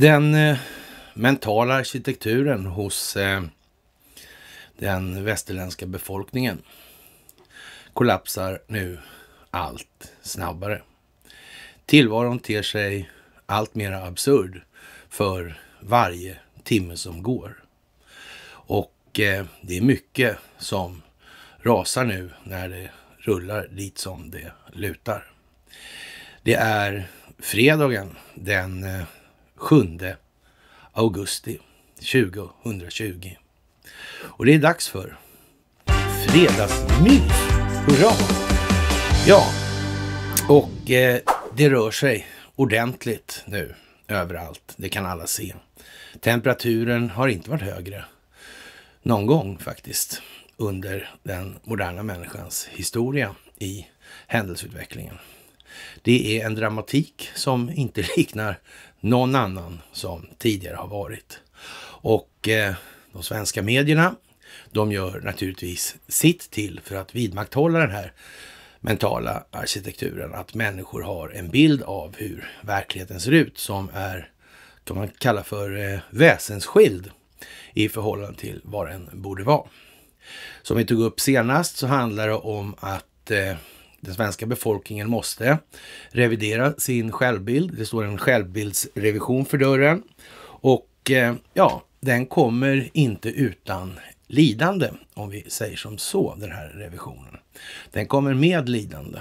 Den eh, mentala arkitekturen hos eh, den västerländska befolkningen kollapsar nu allt snabbare. Tillvaron ter sig allt mer absurd för varje timme som går. Och eh, det är mycket som rasar nu när det rullar dit som det lutar. Det är fredagen den eh, 7 augusti 2020. Och det är dags för fredagsmys. Hurra! Ja, och eh, det rör sig ordentligt nu överallt. Det kan alla se. Temperaturen har inte varit högre någon gång faktiskt under den moderna människans historia i händelseutvecklingen. Det är en dramatik som inte liknar någon annan som tidigare har varit. Och eh, de svenska medierna, de gör naturligtvis sitt till för att vidmakthålla den här mentala arkitekturen. Att människor har en bild av hur verkligheten ser ut som är, kan man kalla för eh, väsensskild i förhållande till vad den borde vara. Som vi tog upp senast så handlar det om att eh, den svenska befolkningen måste revidera sin självbild. Det står en självbildsrevision för dörren. Och eh, ja, den kommer inte utan lidande, om vi säger som så, den här revisionen. Den kommer med lidande.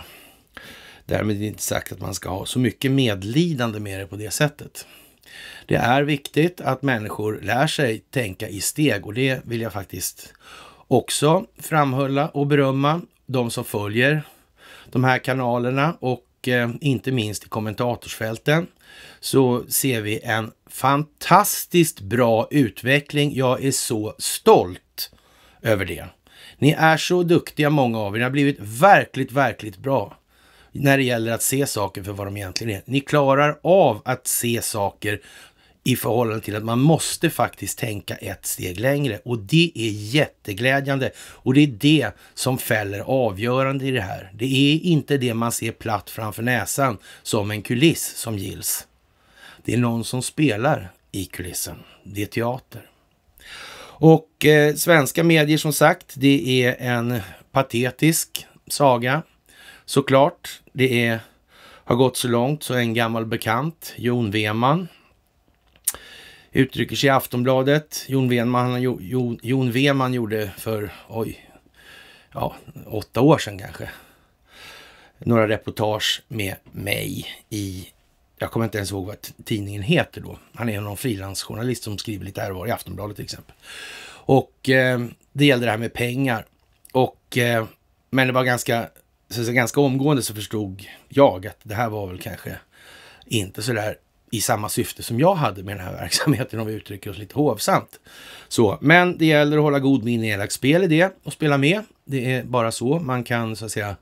Därmed inte sagt att man ska ha så mycket medlidande med det på det sättet. Det är viktigt att människor lär sig tänka i steg och det vill jag faktiskt också framhålla och berömma de som följer de här kanalerna och eh, inte minst i kommentatorsfälten så ser vi en fantastiskt bra utveckling. Jag är så stolt över det. Ni är så duktiga många av er. Ni har blivit verkligt, verkligt bra när det gäller att se saker för vad de egentligen är. Ni klarar av att se saker i förhållande till att man måste faktiskt tänka ett steg längre och det är jätteglädjande och det är det som fäller avgörande i det här. Det är inte det man ser platt framför näsan som en kuliss som gills. Det är någon som spelar i kulissen. Det är teater. Och eh, svenska medier som sagt, det är en patetisk saga såklart. Det är, har gått så långt så en gammal bekant, Jon Veman, uttrycker sig i Aftonbladet. Jon Veman Jon, Jon Wenman gjorde för, oj, ja, åtta år sedan kanske. Några reportage med mig i, jag kommer inte ens ihåg vad tidningen heter då. Han är någon frilansjournalist som skriver lite här och var i Aftonbladet till exempel. Och eh, det gällde det här med pengar. Och, eh, men det var ganska, så, så ganska omgående så förstod jag att det här var väl kanske inte så där i samma syfte som jag hade med den här verksamheten om vi uttrycker oss lite hovsamt. Så, men det gäller att hålla god min i elakt spel i det och spela med. Det är bara så man kan så att säga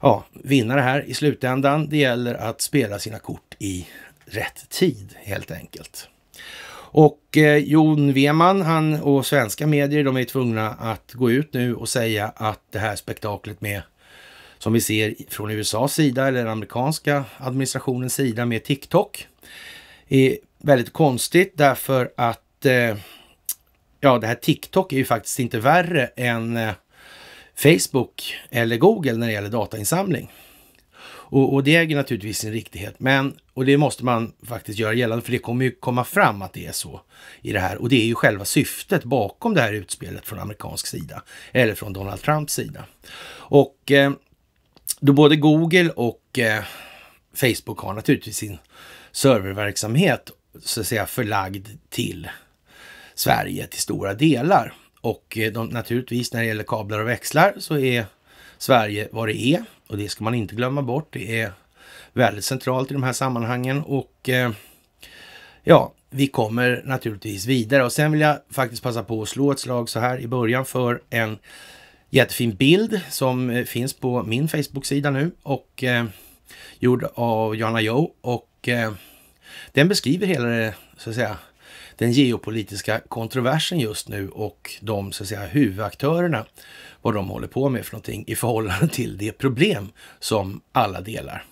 ja, vinna det här i slutändan. Det gäller att spela sina kort i rätt tid helt enkelt. Och eh, Jon Weman, han och svenska medier, de är tvungna att gå ut nu och säga att det här spektaklet med som vi ser från USAs sida eller den amerikanska administrationens sida med TikTok är väldigt konstigt därför att eh, ja, det här TikTok är ju faktiskt inte värre än eh, Facebook eller Google när det gäller datainsamling. Och, och, det äger naturligtvis sin riktighet, men och det måste man faktiskt göra gällande, för det kommer ju komma fram att det är så i det här. Och det är ju själva syftet bakom det här utspelet från amerikansk sida, eller från Donald Trumps sida. Och eh, då både Google och eh, Facebook har naturligtvis sin serververksamhet så att säga förlagd till Sverige till stora delar. Och eh, de, naturligtvis när det gäller kablar och växlar så är Sverige vad det är och det ska man inte glömma bort. Det är väldigt centralt i de här sammanhangen och eh, ja, vi kommer naturligtvis vidare. Och sen vill jag faktiskt passa på att slå ett slag så här i början för en jättefin bild som eh, finns på min Facebook-sida nu och eh, gjord av Johanna Joe och eh, den beskriver hela det, så att säga, den geopolitiska kontroversen just nu och de så att säga, huvudaktörerna, vad de håller på med för någonting i förhållande till det problem som alla delar.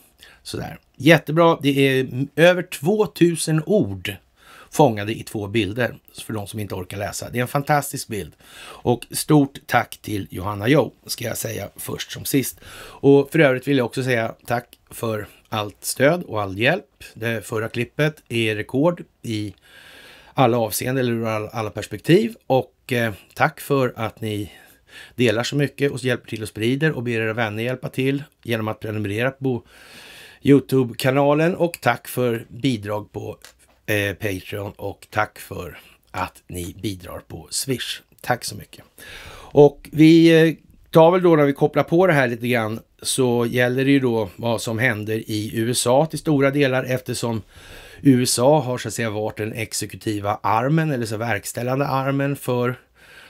Sådär. Jättebra, det är över 2000 ord fångade i två bilder för de som inte orkar läsa. Det är en fantastisk bild och stort tack till Johanna Jo ska jag säga först som sist. Och för övrigt vill jag också säga tack för allt stöd och all hjälp. Det förra klippet är rekord i alla avseenden eller ur alla perspektiv och eh, tack för att ni delar så mycket och hjälper till och sprider och ber era vänner hjälpa till genom att prenumerera på Youtube-kanalen och tack för bidrag på eh, Patreon och tack för att ni bidrar på Swish. Tack så mycket. Och vi eh, tar väl då när vi kopplar på det här lite grann så gäller det ju då vad som händer i USA till stora delar eftersom USA har så att säga varit den exekutiva armen eller så verkställande armen för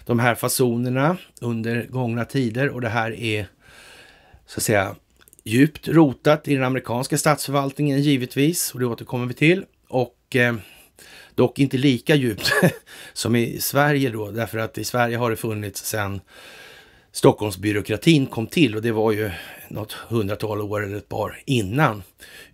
de här fasonerna under gångna tider och det här är så att säga djupt rotat i den amerikanska statsförvaltningen givetvis och det återkommer vi till. Och eh, dock inte lika djupt som i Sverige då, därför att i Sverige har det funnits sedan Stockholmsbyråkratin kom till och det var ju något hundratal år eller ett par innan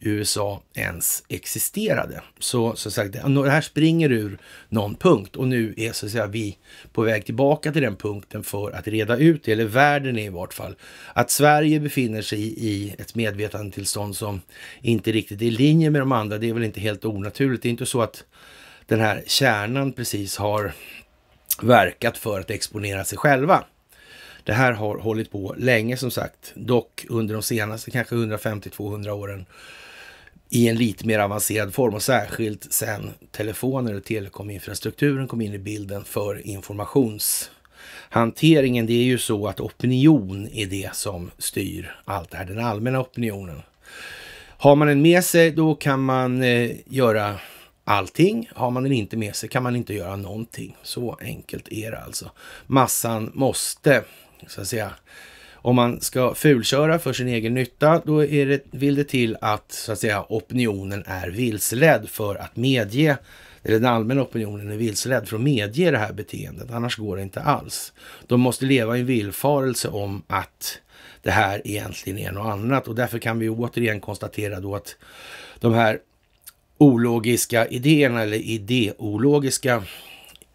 USA ens existerade. Så som sagt, det här springer ur någon punkt och nu är så att säga vi på väg tillbaka till den punkten för att reda ut det, eller världen är i vart fall, att Sverige befinner sig i ett medvetandetillstånd som inte riktigt är i linje med de andra. Det är väl inte helt onaturligt. Det är inte så att den här kärnan precis har verkat för att exponera sig själva det här har hållit på länge som sagt, dock under de senaste kanske 150-200 åren i en lite mer avancerad form och särskilt sen telefoner och telekominfrastrukturen kom in i bilden för informationshanteringen. Det är ju så att opinion är det som styr allt det här, den allmänna opinionen. Har man den med sig då kan man eh, göra allting. Har man den inte med sig kan man inte göra någonting. Så enkelt är det alltså. Massan måste så att säga. Om man ska fulköra för sin egen nytta, då är det, vill det till att, så att säga, opinionen är vilseledd för att medge, eller den allmänna opinionen är vilseledd för att medge det här beteendet. Annars går det inte alls. De måste leva i en villfarelse om att det här egentligen är något annat och därför kan vi återigen konstatera då att de här ologiska idéerna eller idéologiska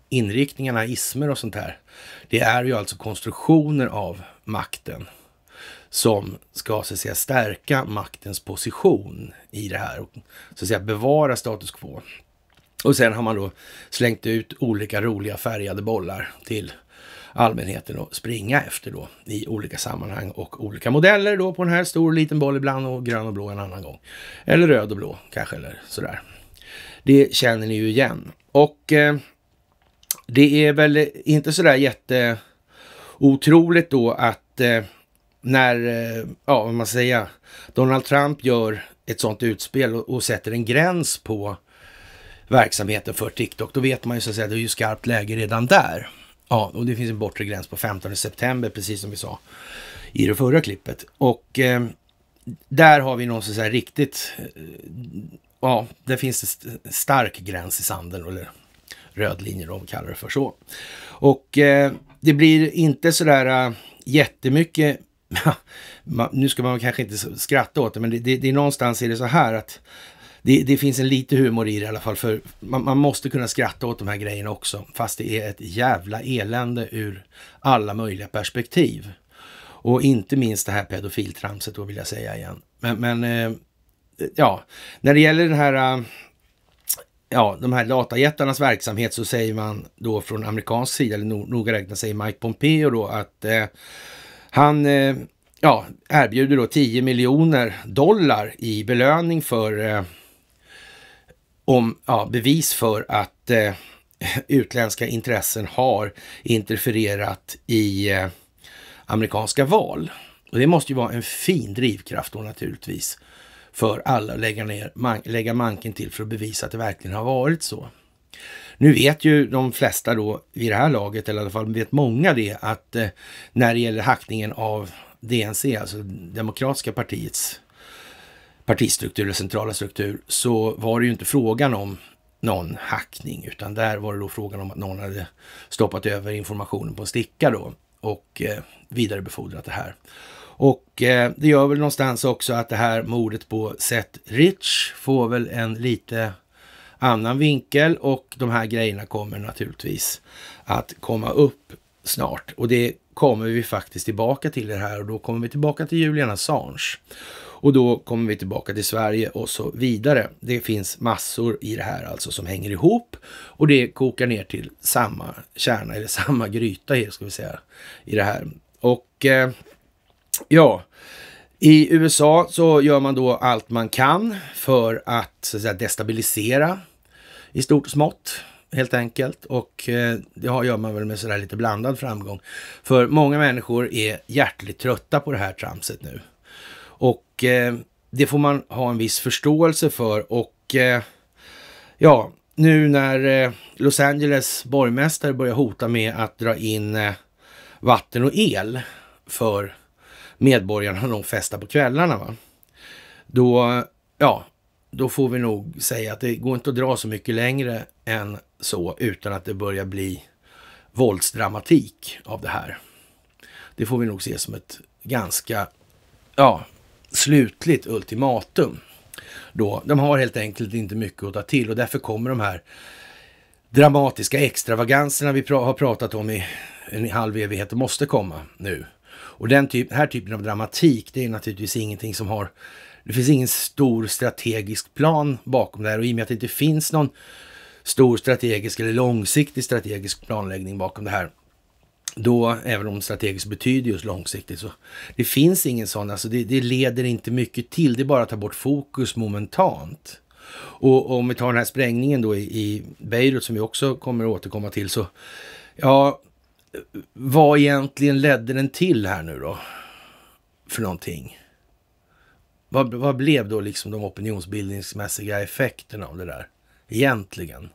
inriktningarna, ismer och sånt här, det är ju alltså konstruktioner av makten som ska så att säga, stärka maktens position i det här och så att säga, bevara status quo. Och sen har man då slängt ut olika roliga färgade bollar till allmänheten att springa efter då i olika sammanhang och olika modeller då på den här stor och liten boll ibland och grön och blå en annan gång. Eller röd och blå kanske eller sådär. Det känner ni ju igen. Och eh, det är väl inte sådär jätte otroligt då att eh, när, eh, ja vad man säger, Donald Trump gör ett sådant utspel och, och, sätter en gräns på verksamheten för TikTok, då vet man ju så att säga, det är ju skarpt läge redan där. Ja, och det finns en bortre gräns på 15 september, precis som vi sa i det förra klippet. Och eh, där har vi någon så att säga riktigt, eh, ja, där finns en stark gräns i sanden, eller röd linje, de kallar det för så. Och eh, det blir inte sådär äh, jättemycket nu ska man kanske inte skratta åt det, men det, det, det är någonstans är det så här att det, det, finns en lite humor i det i alla fall, för man, man, måste kunna skratta åt de här grejerna också, fast det är ett jävla elände ur alla möjliga perspektiv. Och inte minst det här pedofiltramset då vill jag säga igen. Men, men eh, ja, när det gäller den här eh, ja, de här datajättarnas verksamhet så säger man då från amerikansk sida, eller noga räknat säger Mike Pompeo då att eh, han eh, ja, erbjuder då 10 miljoner dollar i belöning för eh, om ja, bevis för att eh, utländska intressen har interfererat i eh, amerikanska val. Och det måste ju vara en fin drivkraft då naturligtvis för alla att lägga, ner, man, lägga manken till för att bevisa att det verkligen har varit så. Nu vet ju de flesta då i det här laget, eller i alla fall vet många det, att eh, när det gäller hackningen av DNC, alltså Demokratiska partiets partistruktur eller centrala struktur, så var det ju inte frågan om någon hackning, utan där var det då frågan om att någon hade stoppat över informationen på en sticka då och eh, vidarebefordrat det här. Och eh, det gör väl någonstans också att det här mordet på Seth Rich får väl en lite annan vinkel och de här grejerna kommer naturligtvis att komma upp snart. Och det kommer vi faktiskt tillbaka till det här och då kommer vi tillbaka till Julian Assange. Och då kommer vi tillbaka till Sverige och så vidare. Det finns massor i det här alltså som hänger ihop och det kokar ner till samma kärna eller samma gryta här ska vi säga i det här. Och eh, Ja, i USA så gör man då allt man kan för att, så att säga, destabilisera i stort och smått helt enkelt. Och eh, det gör man väl med sådär lite blandad framgång. För många människor är hjärtligt trötta på det här tramset nu. Och eh, det får man ha en viss förståelse för. Och eh, ja, nu när Los Angeles borgmästare börjar hota med att dra in vatten och el för medborgarna nog festar på kvällarna. Va? Då, ja, då får vi nog säga att det går inte att dra så mycket längre än så utan att det börjar bli våldsdramatik av det här. Det får vi nog se som ett ganska ja, slutligt ultimatum. Då, de har helt enkelt inte mycket att ta till och därför kommer de här dramatiska extravaganserna vi pra har pratat om i en halv evighet måste komma nu. Och den typ, här typen av dramatik, det är naturligtvis ingenting som har... Det finns ingen stor strategisk plan bakom det här och i och med att det inte finns någon stor strategisk eller långsiktig strategisk planläggning bakom det här. Då, även om strategiskt betyder just långsiktigt, så det finns ingen sån, alltså det, det leder inte mycket till, det är bara att ta bort fokus momentant. Och, och om vi tar den här sprängningen då i, i Beirut som vi också kommer att återkomma till så, ja, vad egentligen ledde den till här nu då? För någonting. Vad, vad blev då liksom de opinionsbildningsmässiga effekterna av det där? Egentligen.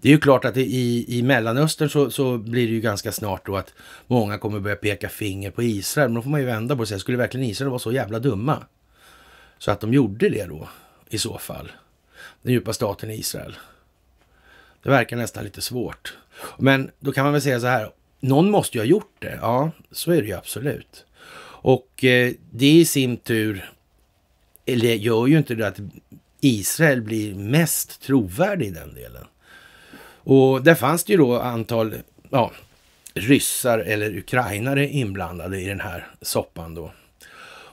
Det är ju klart att i, i Mellanöstern så, så, blir det ju ganska snart då att många kommer börja peka finger på Israel. Men då får man ju vända på det. Skulle verkligen Israel vara så jävla dumma? Så att de gjorde det då i så fall. Den djupa staten i Israel. Det verkar nästan lite svårt. Men då kan man väl säga så här, någon måste ju ha gjort det. Ja, så är det ju absolut. Och eh, det i sin tur eller, gör ju inte det att Israel blir mest trovärdig i den delen. Och där fanns det ju då antal ja, ryssar eller ukrainare inblandade i den här soppan då.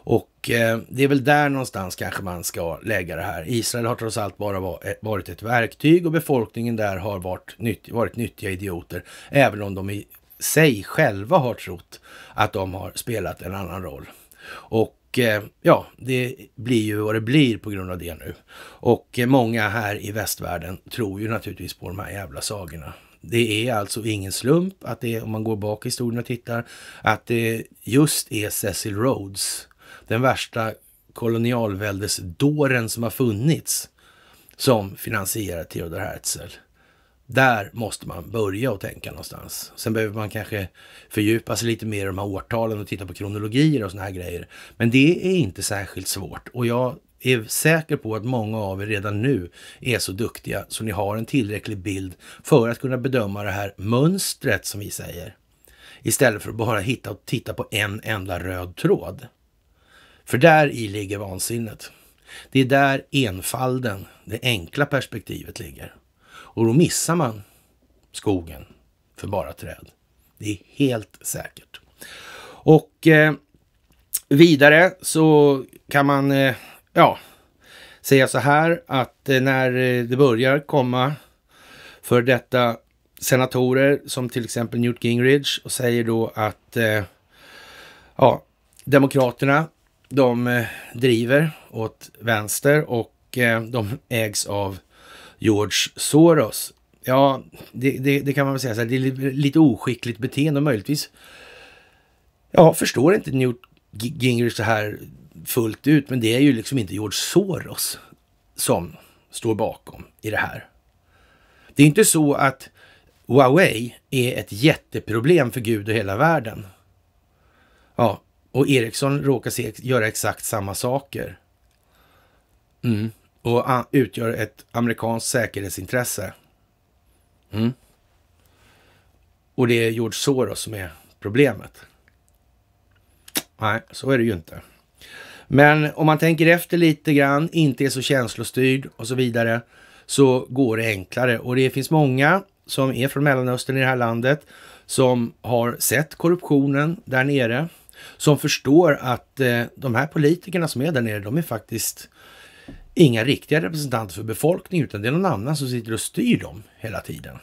Och eh, det är väl där någonstans kanske man ska lägga det här. Israel har trots allt bara eh, varit ett verktyg och befolkningen där har varit, nytt, varit nyttiga idioter, även om de i sig själva har trott att de har spelat en annan roll. Och eh, ja, det blir ju vad det blir på grund av det nu. Och eh, många här i västvärlden tror ju naturligtvis på de här jävla sagorna. Det är alltså ingen slump att det, om man går bak i historien och tittar, att det just är Cecil Rhodes den värsta kolonialväldesdåren som har funnits som finansierar Theodor Herzl. Där måste man börja och tänka någonstans. Sen behöver man kanske fördjupa sig lite mer i de här årtalen och titta på kronologier och såna här grejer. Men det är inte särskilt svårt och jag är säker på att många av er redan nu är så duktiga så ni har en tillräcklig bild för att kunna bedöma det här mönstret som vi säger. Istället för att bara hitta och titta på en enda röd tråd. För där i ligger vansinnet. Det är där enfalden, det enkla perspektivet ligger. Och då missar man skogen för bara träd. Det är helt säkert. Och eh, vidare så kan man, eh, ja, säga så här att eh, när eh, det börjar komma för detta senatorer som till exempel Newt Gingrich och säger då att eh, ja, Demokraterna de eh, driver åt vänster och eh, de ägs av George Soros. Ja, det, det, det kan man väl säga det är lite oskickligt beteende och möjligtvis, ja, förstår inte Newt Gingrich det här fullt ut, men det är ju liksom inte George Soros som står bakom i det här. Det är inte så att Huawei är ett jätteproblem för Gud och hela världen. Ja, och Ericsson råkar se, göra exakt samma saker. Mm. Och utgör ett amerikanskt säkerhetsintresse. Mm. Och det är George Soros som är problemet. Nej, så är det ju inte. Men om man tänker efter lite grann, inte är så känslostyrd och så vidare, så går det enklare. Och det finns många som är från Mellanöstern i det här landet som har sett korruptionen där nere som förstår att eh, de här politikerna som är där nere, de är faktiskt inga riktiga representanter för befolkningen, utan det är någon annan som sitter och styr dem hela tiden.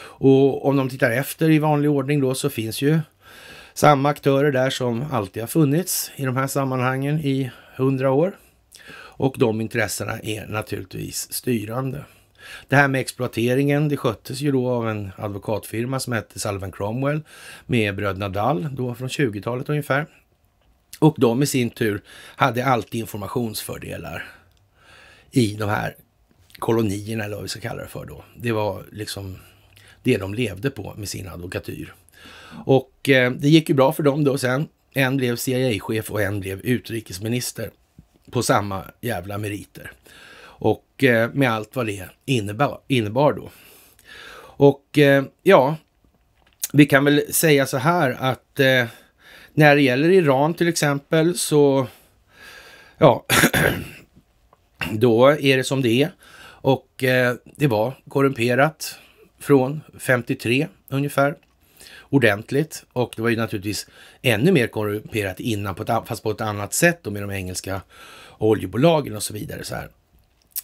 Och om de tittar efter i vanlig ordning då så finns ju samma aktörer där som alltid har funnits i de här sammanhangen i hundra år. Och de intressena är naturligtvis styrande. Det här med exploateringen, det sköttes ju då av en advokatfirma som hette Salven Cromwell med bröderna Dall, då från 20-talet ungefär. Och de i sin tur hade alltid informationsfördelar i de här kolonierna, eller vad vi ska kalla det för då. Det var liksom det de levde på med sin advokatyr. Och eh, det gick ju bra för dem då sen. En blev CIA-chef och en blev utrikesminister på samma jävla meriter och eh, med allt vad det innebar, innebar då. Och eh, ja, vi kan väl säga så här att eh, när det gäller Iran till exempel så, ja, då är det som det är. Och det var korrumperat från 53 ungefär ordentligt och det var ju naturligtvis ännu mer korrumperat innan på ett, fast på ett annat sätt då med de engelska oljebolagen och så vidare. så här.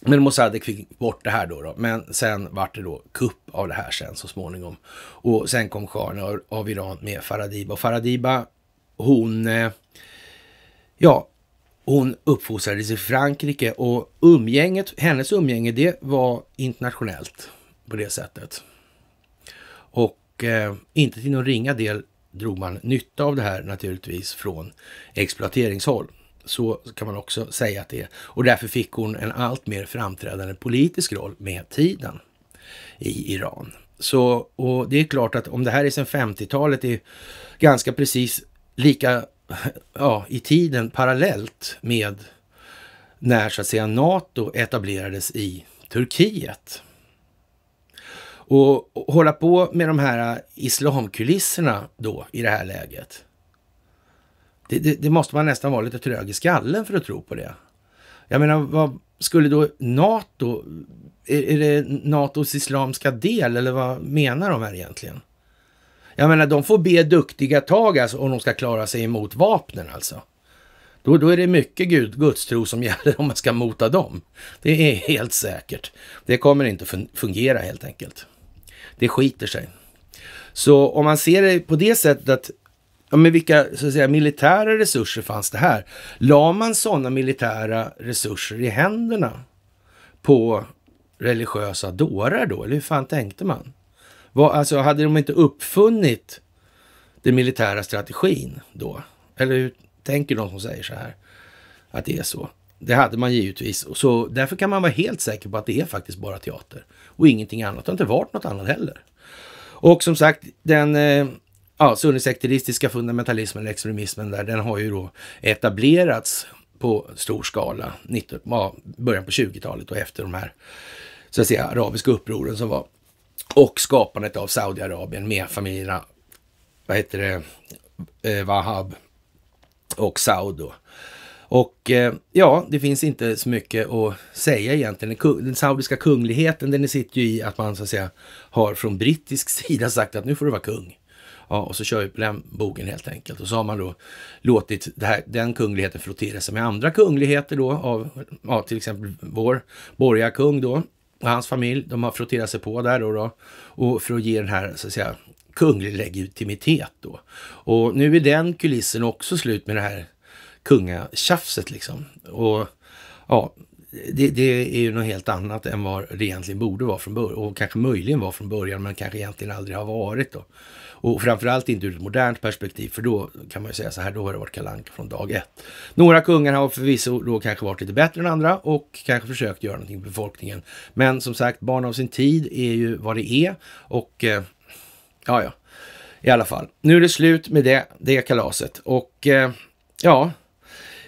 Men Mossadegh fick bort det här då, då, Men sen vart det då kupp av det här sen så småningom. Och sen kom shahen av Iran med Faradiba. Och Faradiba, hon... Eh, ja, hon uppfostrades i Frankrike och umgänget, hennes umgänge, det var internationellt på det sättet. Och eh, inte till någon ringa del drog man nytta av det här naturligtvis från exploateringshåll. Så kan man också säga att det är. Och därför fick hon en allt mer framträdande politisk roll med tiden i Iran. Så, och det är klart att om det här är sedan 50-talet, är ganska precis lika ja, i tiden parallellt med när så att säga NATO etablerades i Turkiet. Och hålla på med de här islamkulisserna då i det här läget det, det, det, måste man nästan vara lite trög i skallen för att tro på det. Jag menar, vad skulle då NATO... Är, är det NATOs islamska del eller vad menar de här egentligen? Jag menar, de får be duktiga tag alltså om de ska klara sig emot vapnen alltså. Då, då är det mycket gud, gudstro som gäller om man ska mota dem. Det är helt säkert. Det kommer inte fungera helt enkelt. Det skiter sig. Så om man ser det på det sättet att Ja, men vilka så att säga, militära resurser fanns det här? La man sådana militära resurser i händerna på religiösa dårar då? Eller hur fan tänkte man? Var, alltså, hade de inte uppfunnit den militära strategin då? Eller hur tänker de som säger så här? Att det är så. Det hade man givetvis. Så därför kan man vara helt säker på att det är faktiskt bara teater och ingenting annat. Det har inte varit något annat heller. Och som sagt, den eh, ja, sunnisekteristiska fundamentalismen och extremismen där, den har ju då etablerats på stor skala 19, ja, början på 20-talet och efter de här så att säga, arabiska upproren som var och skapandet av Saudiarabien med familjerna, vad heter det, eh, Wahab och Saud då. Och eh, ja, det finns inte så mycket att säga egentligen. Den, den saudiska kungligheten, den sitter ju i att man så att säga har från brittisk sida sagt att nu får du vara kung. Ja, och så kör vi på den bogen helt enkelt. Och så har man då låtit här, den kungligheten flottera sig med andra kungligheter då av ja, till exempel vår borgarkung då och hans familj. De har frotterat sig på där då, då och för att ge den här så att säga kunglig legitimitet då. Och nu är den kulissen också slut med det här kungatjafset liksom. Och ja, det, det, är ju något helt annat än vad det egentligen borde vara från början och kanske möjligen var från början men kanske egentligen aldrig har varit då. Och framförallt inte ur ett modernt perspektiv, för då kan man ju säga så här, då har det varit kalanka från dag ett. Några kungar har förvisso då kanske varit lite bättre än andra och kanske försökt göra någonting för befolkningen. Men som sagt, barn av sin tid är ju vad det är och eh, ja, ja, i alla fall. Nu är det slut med det, det kalaset och eh, ja,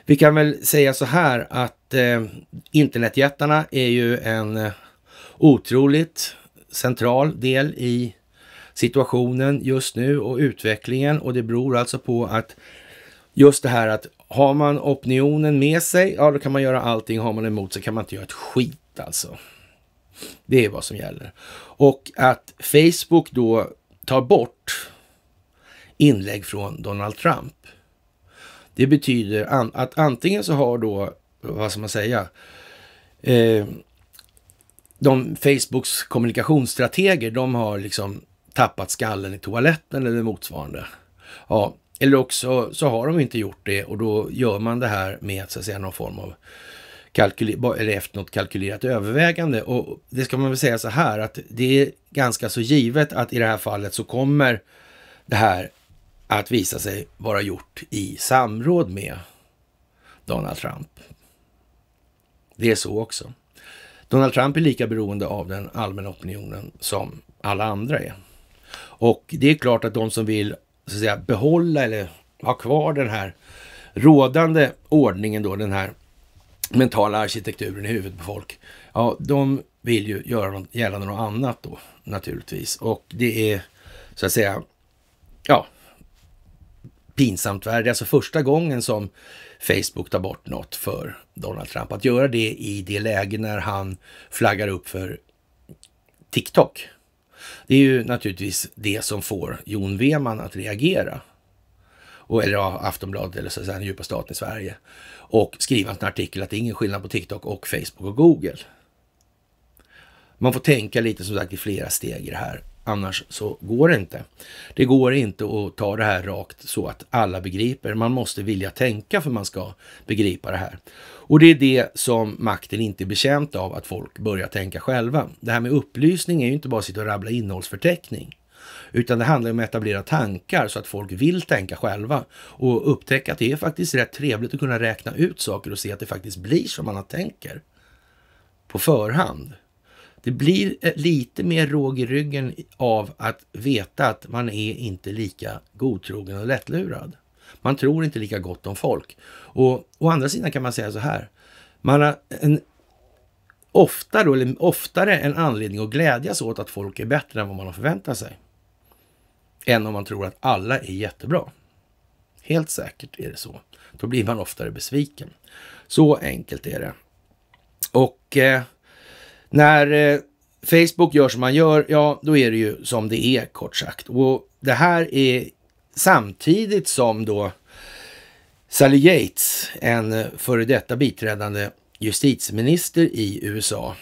vi kan väl säga så här att eh, internetjättarna är ju en eh, otroligt central del i situationen just nu och utvecklingen och det beror alltså på att just det här att har man opinionen med sig, ja då kan man göra allting. Har man emot sig kan man inte göra ett skit alltså. Det är vad som gäller. Och att Facebook då tar bort inlägg från Donald Trump. Det betyder an att antingen så har då, vad ska man säga, eh, de Facebooks kommunikationsstrateger, de har liksom tappat skallen i toaletten eller motsvarande. Ja, eller också så har de inte gjort det och då gör man det här med så att säga, någon form av eller efter något kalkylerat övervägande. Och det ska man väl säga så här att det är ganska så givet att i det här fallet så kommer det här att visa sig vara gjort i samråd med Donald Trump. Det är så också. Donald Trump är lika beroende av den allmänna opinionen som alla andra är. Och det är klart att de som vill så att säga, behålla eller ha kvar den här rådande ordningen då, den här mentala arkitekturen i huvudet på folk. Ja, de vill ju göra något, gällande något annat då naturligtvis. Och det är så att säga, ja, pinsamt värre. Det är alltså första gången som Facebook tar bort något för Donald Trump. Att göra det i det läge när han flaggar upp för TikTok det är ju naturligtvis det som får Jon Weman att reagera. Och, eller ja, Aftonbladet eller så att säga, den djupa staten i Sverige. Och skriva en artikel att det är ingen skillnad på TikTok och Facebook och Google. Man får tänka lite som sagt i flera steg i det här. Annars så går det inte. Det går inte att ta det här rakt så att alla begriper. Man måste vilja tänka för man ska begripa det här. Och det är det som makten inte är bekänt av, att folk börjar tänka själva. Det här med upplysning är ju inte bara att sitta och rabbla innehållsförteckning. Utan det handlar om att etablera tankar så att folk vill tänka själva och upptäcka att det är faktiskt rätt trevligt att kunna räkna ut saker och se att det faktiskt blir som man tänker på förhand. Det blir eh, lite mer råg i ryggen av att veta att man är inte lika godtrogen och lättlurad. Man tror inte lika gott om folk. Och å andra sidan kan man säga så här. Man har en, ofta eller oftare en anledning att glädjas åt att folk är bättre än vad man har förväntat sig. Än om man tror att alla är jättebra. Helt säkert är det så. Då blir man oftare besviken. Så enkelt är det. Och eh, när eh, Facebook gör som man gör, ja då är det ju som det är kort sagt. Och det här är Samtidigt som då Sally Yates, en före detta biträdande justitieminister i USA,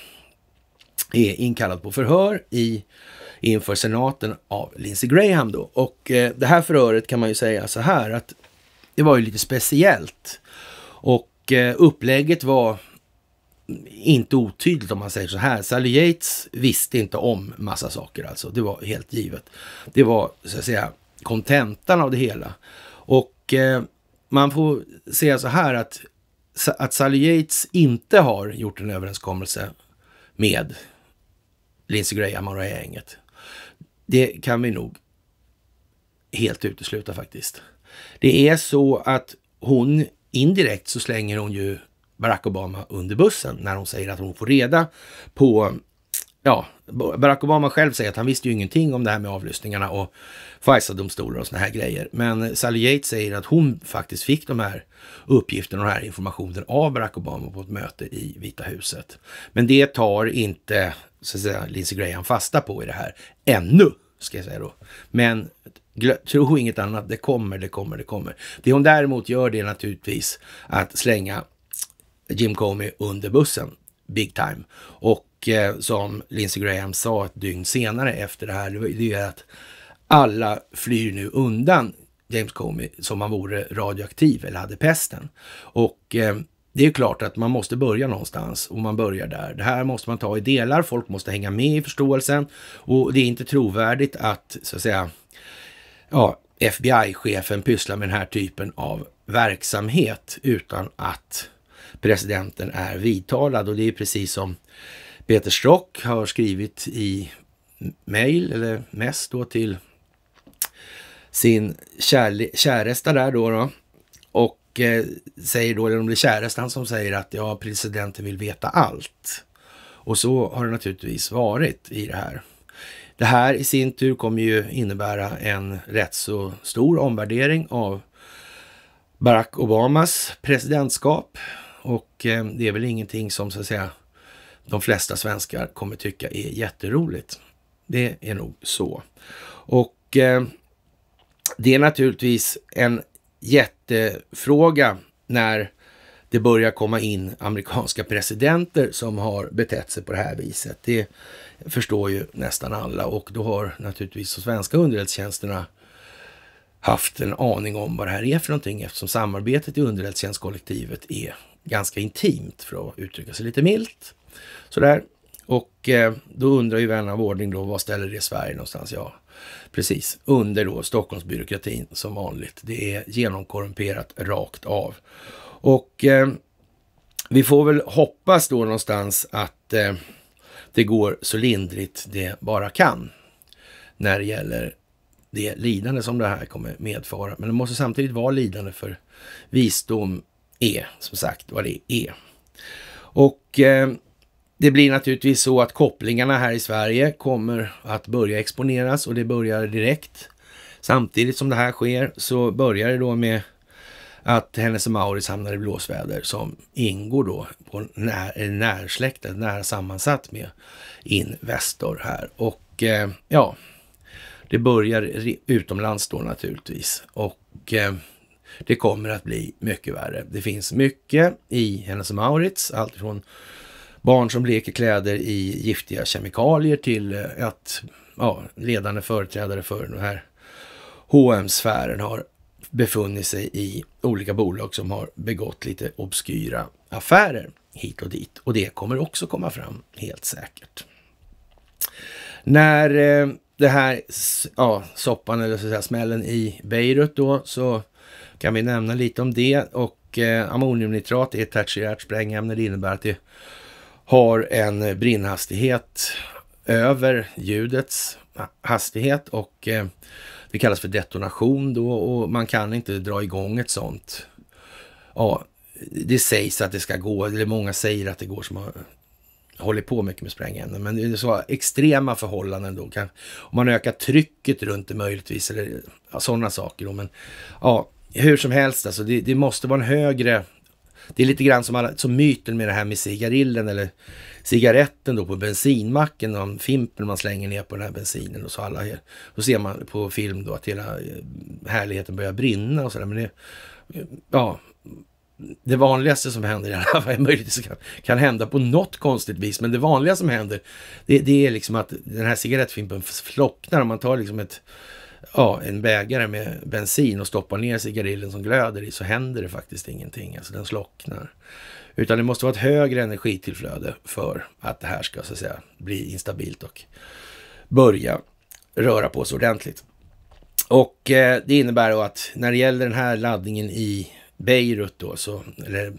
är inkallad på förhör i, inför senaten av Lindsey Graham då. Och eh, det här förhöret kan man ju säga så här att det var ju lite speciellt och eh, upplägget var inte otydligt om man säger så här. Sally Yates visste inte om massa saker alltså. Det var helt givet. Det var så att säga kontentan av det hela. Och eh, man får säga så här att, att Sally Yates inte har gjort en överenskommelse med Lindsey Graham och gänget. Det kan vi nog helt utesluta faktiskt. Det är så att hon indirekt så slänger hon ju Barack Obama under bussen när hon säger att hon får reda på ja, Barack Obama själv säger att han visste ju ingenting om det här med avlyssningarna och FISA-domstolar och såna här grejer. Men Sally Yates säger att hon faktiskt fick de här uppgifterna och den här informationen av Barack Obama på ett möte i Vita huset. Men det tar inte så att säga, Lindsey Graham fasta på i det här. Ännu, ska jag säga då. Men tro inget annat, det kommer, det kommer, det kommer. Det hon däremot gör det är naturligtvis att slänga Jim Comey under bussen big time. Och eh, som Lindsey Graham sa ett dygn senare efter det här, det är att alla flyr nu undan James Comey som han vore radioaktiv eller hade pesten. Och eh, det är klart att man måste börja någonstans och man börjar där. Det här måste man ta i delar, folk måste hänga med i förståelsen och det är inte trovärdigt att så att säga, ja, FBI-chefen pysslar med den här typen av verksamhet utan att presidenten är vidtalad och det är precis som Peter Strock har skrivit i mejl eller mest då till sin käresta där då, då och eh, säger då, eller om det är kärestan som säger att ja, presidenten vill veta allt. Och så har det naturligtvis varit i det här. Det här i sin tur kommer ju innebära en rätt så stor omvärdering av Barack Obamas presidentskap och eh, det är väl ingenting som så att säga de flesta svenskar kommer tycka är jätteroligt. Det är nog så. Och eh, det är naturligtvis en jättefråga när det börjar komma in amerikanska presidenter som har betett sig på det här viset. Det förstår ju nästan alla och då har naturligtvis de svenska underrättelsetjänsterna haft en aning om vad det här är för någonting eftersom samarbetet i underrättelsetjänstkollektivet är ganska intimt för att uttrycka sig lite milt. Sådär. Och eh, då undrar ju vän av ordning då, vad ställer det Sverige någonstans? Ja, precis. Under då Stockholmsbyråkratin som vanligt. Det är genomkorrumperat rakt av. Och eh, vi får väl hoppas då någonstans att eh, det går så lindrigt det bara kan när det gäller det lidande som det här kommer medföra. Men det måste samtidigt vara lidande för visdom är e, som sagt vad det är. Och eh, det blir naturligtvis så att kopplingarna här i Sverige kommer att börja exponeras och det börjar direkt. Samtidigt som det här sker så börjar det då med att Hennes och Mauritz hamnar i blåsväder som ingår då på när, närsläktet, nära sammansatt med Investor här. Och eh, ja, det börjar utomlands då naturligtvis. Och eh, det kommer att bli mycket värre. Det finns mycket i Hennes och Mauritz, allt från barn som leker kläder i giftiga kemikalier till eh, att ja, ledande företrädare för den här H&M-sfären har befunnit sig i olika bolag som har begått lite obskyra affärer hit och dit. Och det kommer också komma fram helt säkert. När eh, det här ja, soppan eller så att säga, smällen i Beirut då så kan vi nämna lite om det och eh, ammoniumnitrat är ett tertiärt sprängämne. Det innebär att det har en brinnhastighet över ljudets hastighet och eh, det kallas för detonation då och man kan inte dra igång ett sånt. Ja, det sägs att det ska gå, eller många säger att det går som har hållit på mycket med sprängämnen, men det är så extrema förhållanden då. Kan, om man ökar trycket runt det möjligtvis, eller ja, sådana saker då, men ja, hur som helst alltså, det, det måste vara en högre det är lite grann som, alla, som myten med det här med cigarillen eller cigaretten då på bensinmacken, och fimpen man slänger ner på den här bensinen och så alla, då ser man på film då att hela eh, härligheten börjar brinna och sådär. Men det, ja, det vanligaste som händer i alla fall, möjligtvis kan, kan hända på något konstigt vis, men det vanliga som händer, det, det är liksom att den här cigarettfimpen slocknar. Om man tar liksom ett ja, en bägare med bensin och stoppar ner cigarillen som glöder i så händer det faktiskt ingenting. Alltså den slocknar. Utan det måste vara ett högre energitillflöde för att det här ska så att säga bli instabilt och börja röra på sig ordentligt. Och eh, det innebär då att när det gäller den här laddningen i Beirut då, så, eller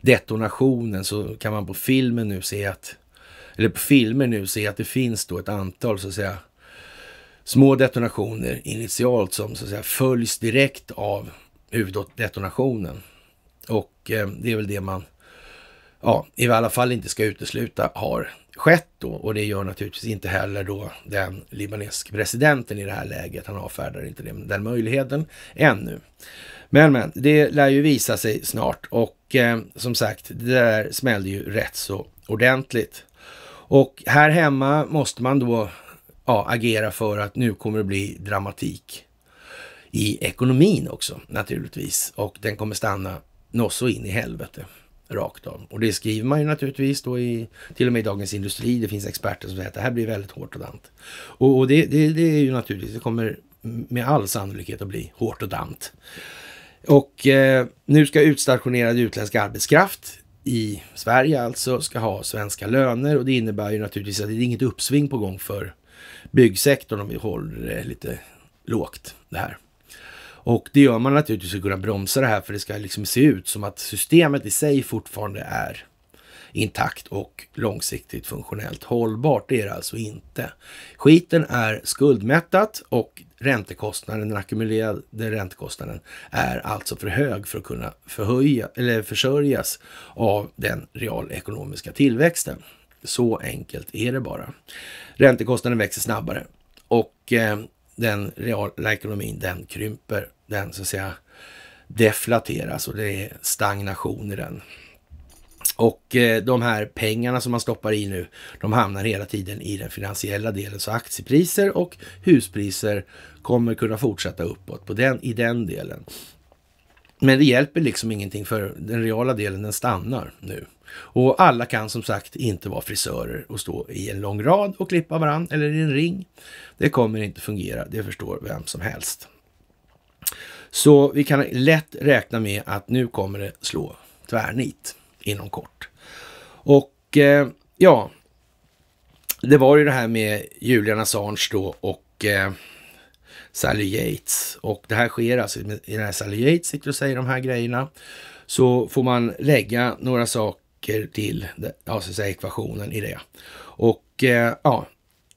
detonationen, så kan man på filmen nu se att, eller på filmer nu se att det finns då ett antal så att säga små detonationer initialt som så att säga följs direkt av huvuddetonationen. Och eh, det är väl det man ja, i alla fall inte ska utesluta har skett då. Och det gör naturligtvis inte heller då den libanesiske presidenten i det här läget. Han avfärdar inte det, den möjligheten ännu. Men, men, det lär ju visa sig snart. Och eh, som sagt, det där smällde ju rätt så ordentligt. Och här hemma måste man då ja, agera för att nu kommer det bli dramatik i ekonomin också naturligtvis. Och den kommer stanna något in i helvete rakt av. Och det skriver man ju naturligtvis då i till och med i Dagens Industri. Det finns experter som säger att det här blir väldigt hårt och dant. Och, och det, det, det, är ju naturligtvis, det kommer med all sannolikhet att bli hårt och dant. Och eh, nu ska utstationerad utländsk arbetskraft i Sverige alltså ska ha svenska löner och det innebär ju naturligtvis att det är inget uppsving på gång för byggsektorn om vi håller det lite lågt det här. Och det gör man naturligtvis för att kunna bromsa det här för det ska liksom se ut som att systemet i sig fortfarande är intakt och långsiktigt funktionellt hållbart. Det är det alltså inte. Skiten är skuldmättat och räntekostnaden, den ackumulerade räntekostnaden är alltså för hög för att kunna förhöja, eller försörjas av den realekonomiska tillväxten. Så enkelt är det bara. Räntekostnaden växer snabbare och eh, den reala ekonomin den krymper. Den så att säga deflateras och det är stagnation i den. Och eh, de här pengarna som man stoppar i nu, de hamnar hela tiden i den finansiella delen. Så aktiepriser och huspriser kommer kunna fortsätta uppåt på den, i den delen. Men det hjälper liksom ingenting för den reala delen, den stannar nu. Och alla kan som sagt inte vara frisörer och stå i en lång rad och klippa varandra eller i en ring. Det kommer inte fungera, det förstår vem som helst. Så vi kan lätt räkna med att nu kommer det slå tvärnit inom kort. Och eh, ja, det var ju det här med Julian Assange då och eh, Sally Yates. Och det här sker alltså, när Sally Yates sitter och säger de här grejerna, så får man lägga några saker saker till ja, ekvationen i det. Och eh, ja,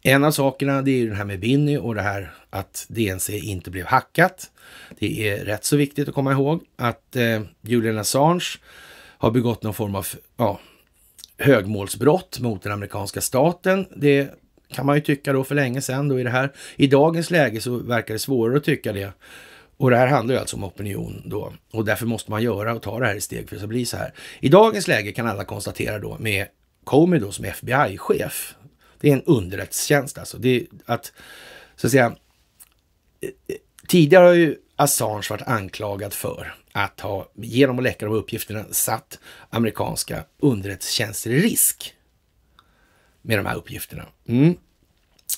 en av sakerna det är ju det här med Binny och det här att DNC inte blev hackat. Det är rätt så viktigt att komma ihåg att eh, Julian Assange har begått någon form av ja, högmålsbrott mot den amerikanska staten. Det kan man ju tycka då för länge sedan då i det här. I dagens läge så verkar det svårare att tycka det och det här handlar ju alltså om opinion då. Och därför måste man göra och ta det här i steg för att det ska bli så här. I dagens läge kan alla konstatera då med Comey då som FBI-chef. Det är en underrättelsetjänst alltså. Det är att, så att säga, tidigare har ju Assange varit anklagad för att ha genom att läcka de uppgifterna satt amerikanska underrättelsetjänster i risk med de här uppgifterna. Mm.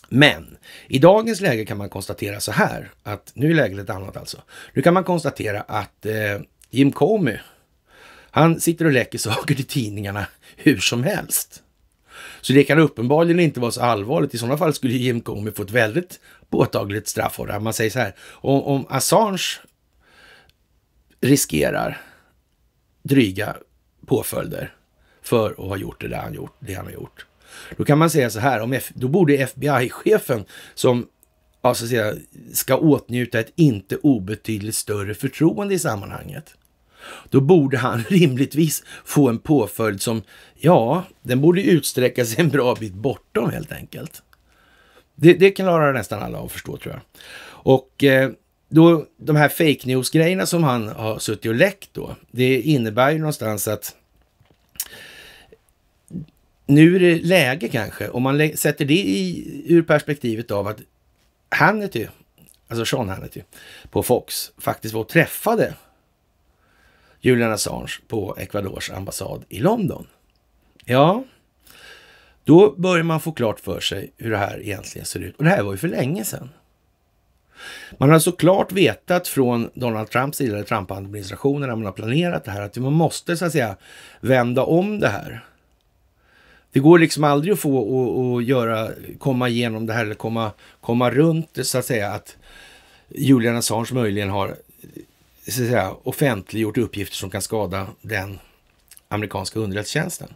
Men i dagens läge kan man konstatera så här att nu är läget ett annat alltså. Nu kan man konstatera att eh, Jim Comey, han sitter och läcker saker till tidningarna hur som helst. Så det kan uppenbarligen inte vara så allvarligt. I sådana fall skulle Jim Comey få ett väldigt påtagligt straff. Man säger så här, om, om Assange riskerar dryga påföljder för att ha gjort det, där han, gjort, det han har gjort. Då kan man säga så här, om F då borde FBI-chefen som alltså ska åtnjuta ett inte obetydligt större förtroende i sammanhanget. Då borde han rimligtvis få en påföljd som, ja, den borde utsträcka sig en bra bit bortom helt enkelt. Det, det klarar nästan alla av att förstå tror jag. Och eh, då de här fake news-grejerna som han har suttit och läckt då, det innebär ju någonstans att nu är det läge kanske, om man sätter det i, ur perspektivet av att Hannity, alltså Sean Hannity på Fox, faktiskt var och träffade Julian Assange på Ecuadors ambassad i London. Ja, då börjar man få klart för sig hur det här egentligen ser ut. Och det här var ju för länge sedan. Man har såklart vetat från Donald Trumps sida, eller Trump-administrationen, när man har planerat det här, att man måste så att säga vända om det här. Det går liksom aldrig att få och, och göra, komma igenom det här eller komma, komma runt det så att säga. Att Julian Assange möjligen har så att säga, offentliggjort uppgifter som kan skada den amerikanska underrättelsetjänsten.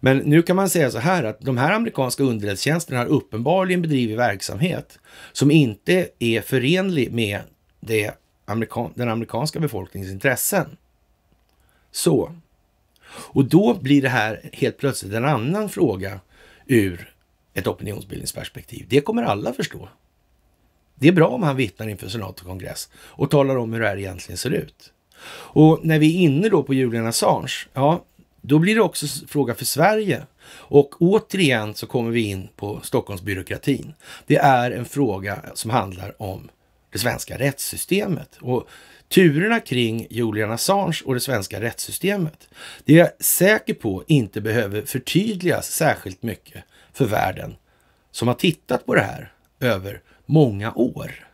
Men nu kan man säga så här att de här amerikanska underrättelsetjänsterna har uppenbarligen bedrivit verksamhet som inte är förenlig med det amerikan den amerikanska befolkningens intressen. Så och då blir det här helt plötsligt en annan fråga ur ett opinionsbildningsperspektiv. Det kommer alla förstå. Det är bra om han vittnar inför senat och kongress och talar om hur det här egentligen ser ut. Och när vi är inne då på Julian Assange, ja, då blir det också fråga för Sverige. Och återigen så kommer vi in på Stockholmsbyråkratin. Det är en fråga som handlar om det svenska rättssystemet. Och turerna kring Julian Assange och det svenska rättssystemet. Det är jag säker på inte behöver förtydligas särskilt mycket för världen som har tittat på det här över många år.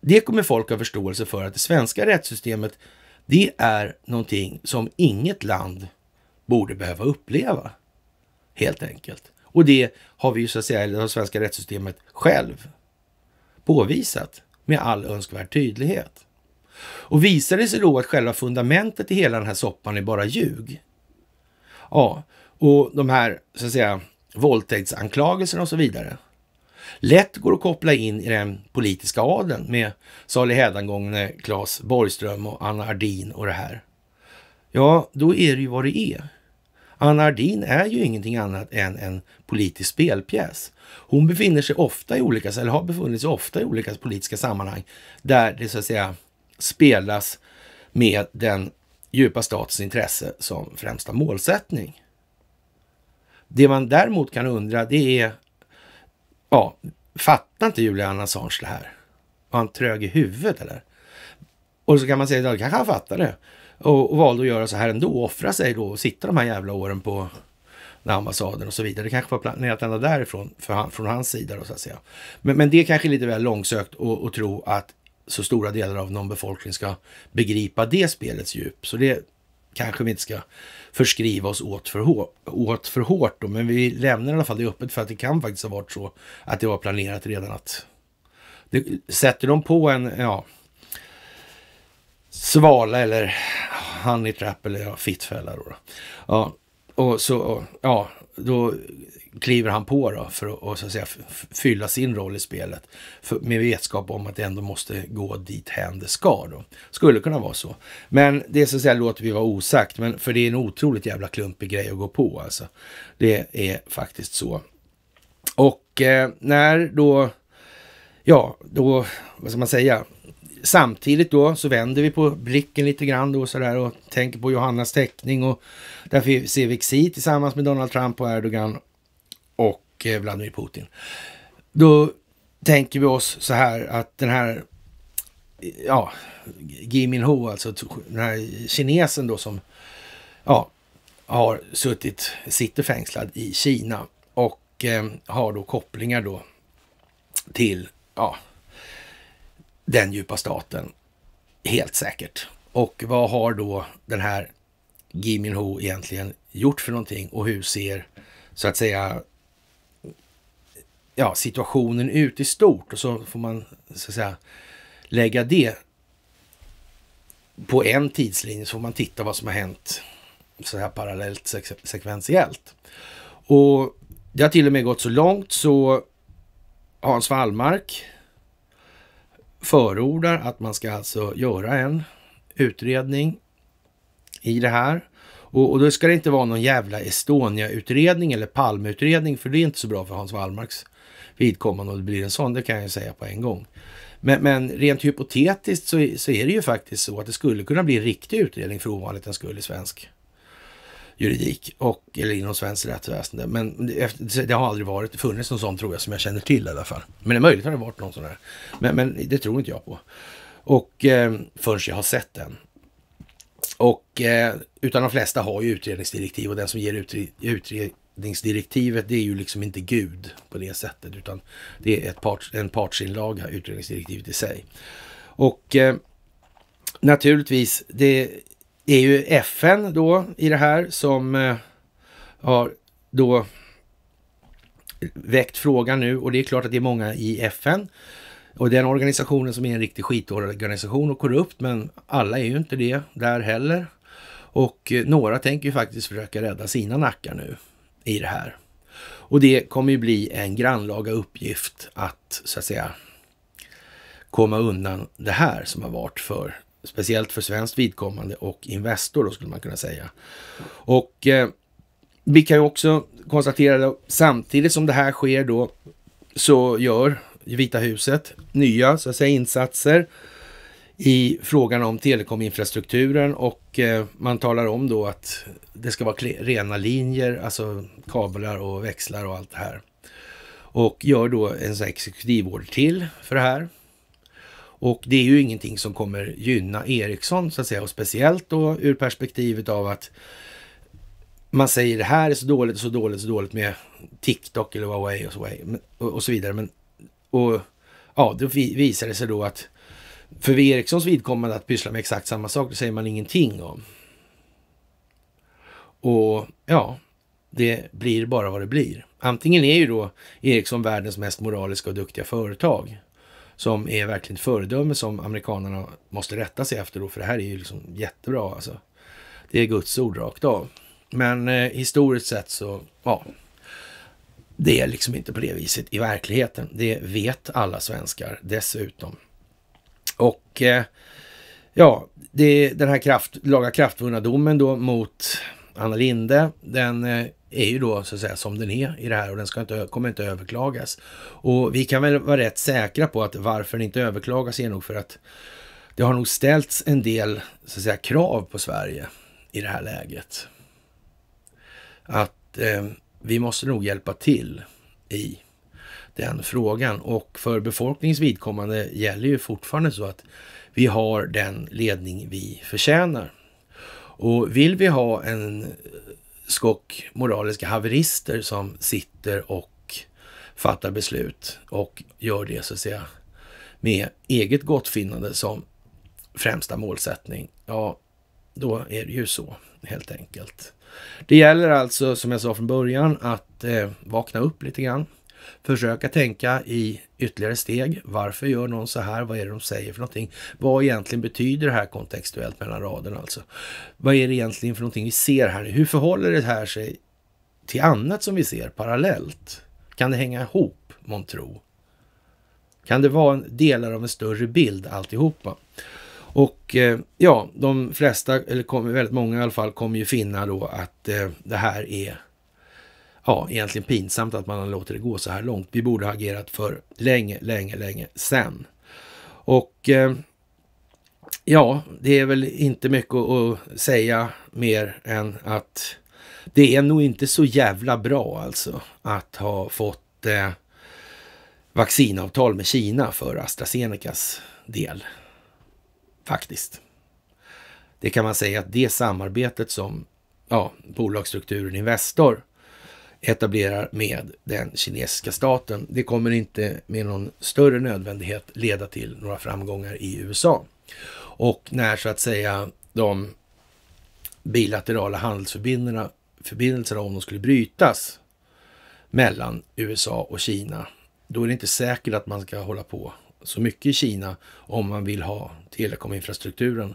Det kommer folk ha förståelse för att det svenska rättssystemet det är någonting som inget land borde behöva uppleva. Helt enkelt. Och det har vi ju så att säga, det svenska rättssystemet själv påvisat med all önskvärd tydlighet. Och visar det sig då att själva fundamentet i hela den här soppan är bara ljug, ja, och de här så att säga våldtäktsanklagelserna och så vidare, lätt går att koppla in i den politiska adeln med salig hädangångne Claes Borgström och Anna Ardin och det här. Ja, då är det ju vad det är. Anna Ardin är ju ingenting annat än en politisk spelpjäs hon befinner sig ofta i olika, eller har befunnit sig ofta i olika politiska sammanhang där det så att säga spelas med den djupa statens intresse som främsta målsättning. Det man däremot kan undra det är, ja, fattar inte Julian Assange det här? Var han trög i huvudet eller? Och så kan man säga, ja, kanske han fattade och, och valde att göra så här ändå, offra sig då och sitta de här jävla åren på när ambassaden och så vidare. Det kanske var planerat ända därifrån han, från hans sida. Då, så att säga. Men, men det är kanske lite väl långsökt att tro att så stora delar av någon befolkning ska begripa det spelets djup. Så det kanske vi inte ska förskriva oss åt för, hår, åt för hårt. Då. Men vi lämnar i alla fall det öppet för att det kan faktiskt ha varit så att det var planerat redan att det, sätter de på en ja, svala eller honey trap eller ja, fittfälla då, då. Ja, och så, ja, då kliver han på då för att, och så att säga, fylla sin roll i spelet för, med vetskap om att det ändå måste gå dit det ska. Då. Skulle kunna vara så. Men det så att säga, låter vi vara osagt, men för det är en otroligt jävla klumpig grej att gå på alltså. Det är faktiskt så. Och eh, när då, ja, då, vad ska man säga? samtidigt då så vänder vi på blicken lite grann då sådär och tänker på Johannas teckning och där ser vi Xi tillsammans med Donald Trump och Erdogan och eh, Vladimir Putin. Då tänker vi oss så här att den här, ja, Gui Minho, alltså den här kinesen då som, ja, har suttit, sitter fängslad i Kina och eh, har då kopplingar då till, ja, den djupa staten. Helt säkert. Och vad har då den här Gui Minho egentligen gjort för någonting och hur ser så att säga ja, situationen ut i stort? Och så får man så att säga lägga det på en tidslinje så får man titta vad som har hänt så här parallellt se sekventiellt. Och det har till och med gått så långt så Hans Wallmark förordar att man ska alltså göra en utredning i det här. Och, och då ska det inte vara någon jävla Estonia-utredning eller Palmeutredning, för det är inte så bra för Hans Wallmarks vidkommande och det blir en sån, det kan jag säga på en gång. Men, men rent hypotetiskt så, så, är det ju faktiskt så att det skulle kunna bli en riktig utredning för ovanlighetens skull i svensk juridik och, eller inom svenskt rättsväsende. Men det, det har aldrig varit, funnits någon sån tror jag som jag känner till i alla fall. Men det är möjligt att det har varit någon sån här. Men, men det tror inte jag på. Och eh, förrän jag har sett den. Och eh, utan de flesta har ju utredningsdirektiv och den som ger utredningsdirektivet det är ju liksom inte Gud på det sättet utan det är ett part, en partsinlaga, utredningsdirektivet i sig. Och eh, naturligtvis, det är ju FN då i det här som eh, har då väckt frågan nu och det är klart att det är många i FN och den organisationen som är en riktig skitorganisation och korrupt, men alla är ju inte det där heller. Och eh, några tänker ju faktiskt försöka rädda sina nackar nu i det här. Och det kommer ju bli en grannlaga uppgift att så att säga komma undan det här som har varit för speciellt för svenskt vidkommande och Investor då skulle man kunna säga. Och eh, vi kan ju också konstatera att samtidigt som det här sker då så gör Vita huset nya så att säga, insatser i frågan om telekominfrastrukturen och eh, man talar om då att det ska vara rena linjer, alltså kablar och växlar och allt det här. Och gör då en exekutivorder till för det här och det är ju ingenting som kommer gynna Ericsson så att säga och speciellt då ur perspektivet av att man säger det här är så dåligt och så dåligt så dåligt med TikTok eller Huawei och så, och, så vidare. Men, och ja, då visar det sig då att för Ericssons vidkommande att pyssla med exakt samma sak, det säger man ingenting om. Och ja, det blir bara vad det blir. Antingen är ju då Ericsson världens mest moraliska och duktiga företag som är verkligen ett föredöme som amerikanerna måste rätta sig efter. Då, för det här är ju liksom jättebra alltså. Det är Guds ord rakt av. Men eh, historiskt sett så, ja. Det är liksom inte på det viset i verkligheten. Det vet alla svenskar dessutom. Och eh, ja, det, den här kraft, laga kraftvunna domen då mot Anna Linde, den eh, är ju då så att säga som den är i det här och den ska inte, kommer inte överklagas. Och vi kan väl vara rätt säkra på att varför den inte överklagas är nog för att det har nog ställts en del så att säga, krav på Sverige i det här läget. Att eh, vi måste nog hjälpa till i den frågan. Och för befolkningens vidkommande gäller ju fortfarande så att vi har den ledning vi förtjänar. Och vill vi ha en skock moraliska haverister som sitter och fattar beslut och gör det så att säga med eget gottfinnande som främsta målsättning. Ja, då är det ju så helt enkelt. Det gäller alltså, som jag sa från början, att eh, vakna upp lite grann. Försöka tänka i ytterligare steg. Varför gör någon så här? Vad är det de säger för någonting? Vad egentligen betyder det här kontextuellt mellan raderna alltså? Vad är det egentligen för någonting vi ser här? Hur förhåller det här sig till annat som vi ser parallellt? Kan det hänga ihop månntro? Kan det vara delar av en större bild alltihopa? Och eh, ja, de flesta, eller väldigt många i alla fall, kommer ju finna då att eh, det här är ja, egentligen pinsamt att man har låtit det gå så här långt. Vi borde ha agerat för länge, länge, länge sedan. Och eh, ja, det är väl inte mycket att säga mer än att det är nog inte så jävla bra alltså att ha fått eh, vaccinavtal med Kina för AstraZenecas del. Faktiskt. Det kan man säga att det samarbetet som ja, bolagsstrukturen Investor etablerar med den kinesiska staten. Det kommer inte med någon större nödvändighet leda till några framgångar i USA. Och när så att säga de bilaterala handelsförbindelserna, om de skulle brytas mellan USA och Kina, då är det inte säkert att man ska hålla på så mycket i Kina om man vill ha telekominfrastrukturen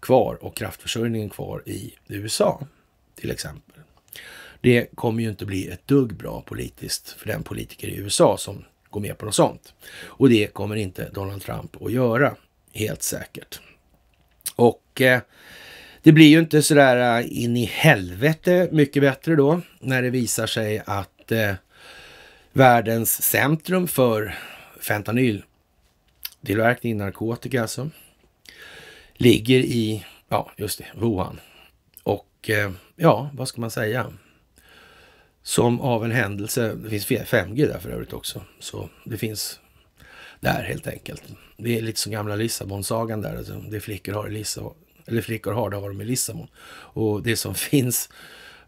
kvar och kraftförsörjningen kvar i USA till exempel. Det kommer ju inte bli ett dugg bra politiskt för den politiker i USA som går med på något sånt. Och det kommer inte Donald Trump att göra, helt säkert. Och eh, det blir ju inte sådär eh, in i helvete mycket bättre då när det visar sig att eh, världens centrum för fentanyl narkotika alltså, ligger i, ja just det, Wuhan. Och eh, ja, vad ska man säga? Som av en händelse, det finns 5G där för övrigt också, så det finns där helt enkelt. Det är lite som gamla Lissabonsagan där, alltså, det flickor har, eller flickor har, det har de i Lissabon. Och det som finns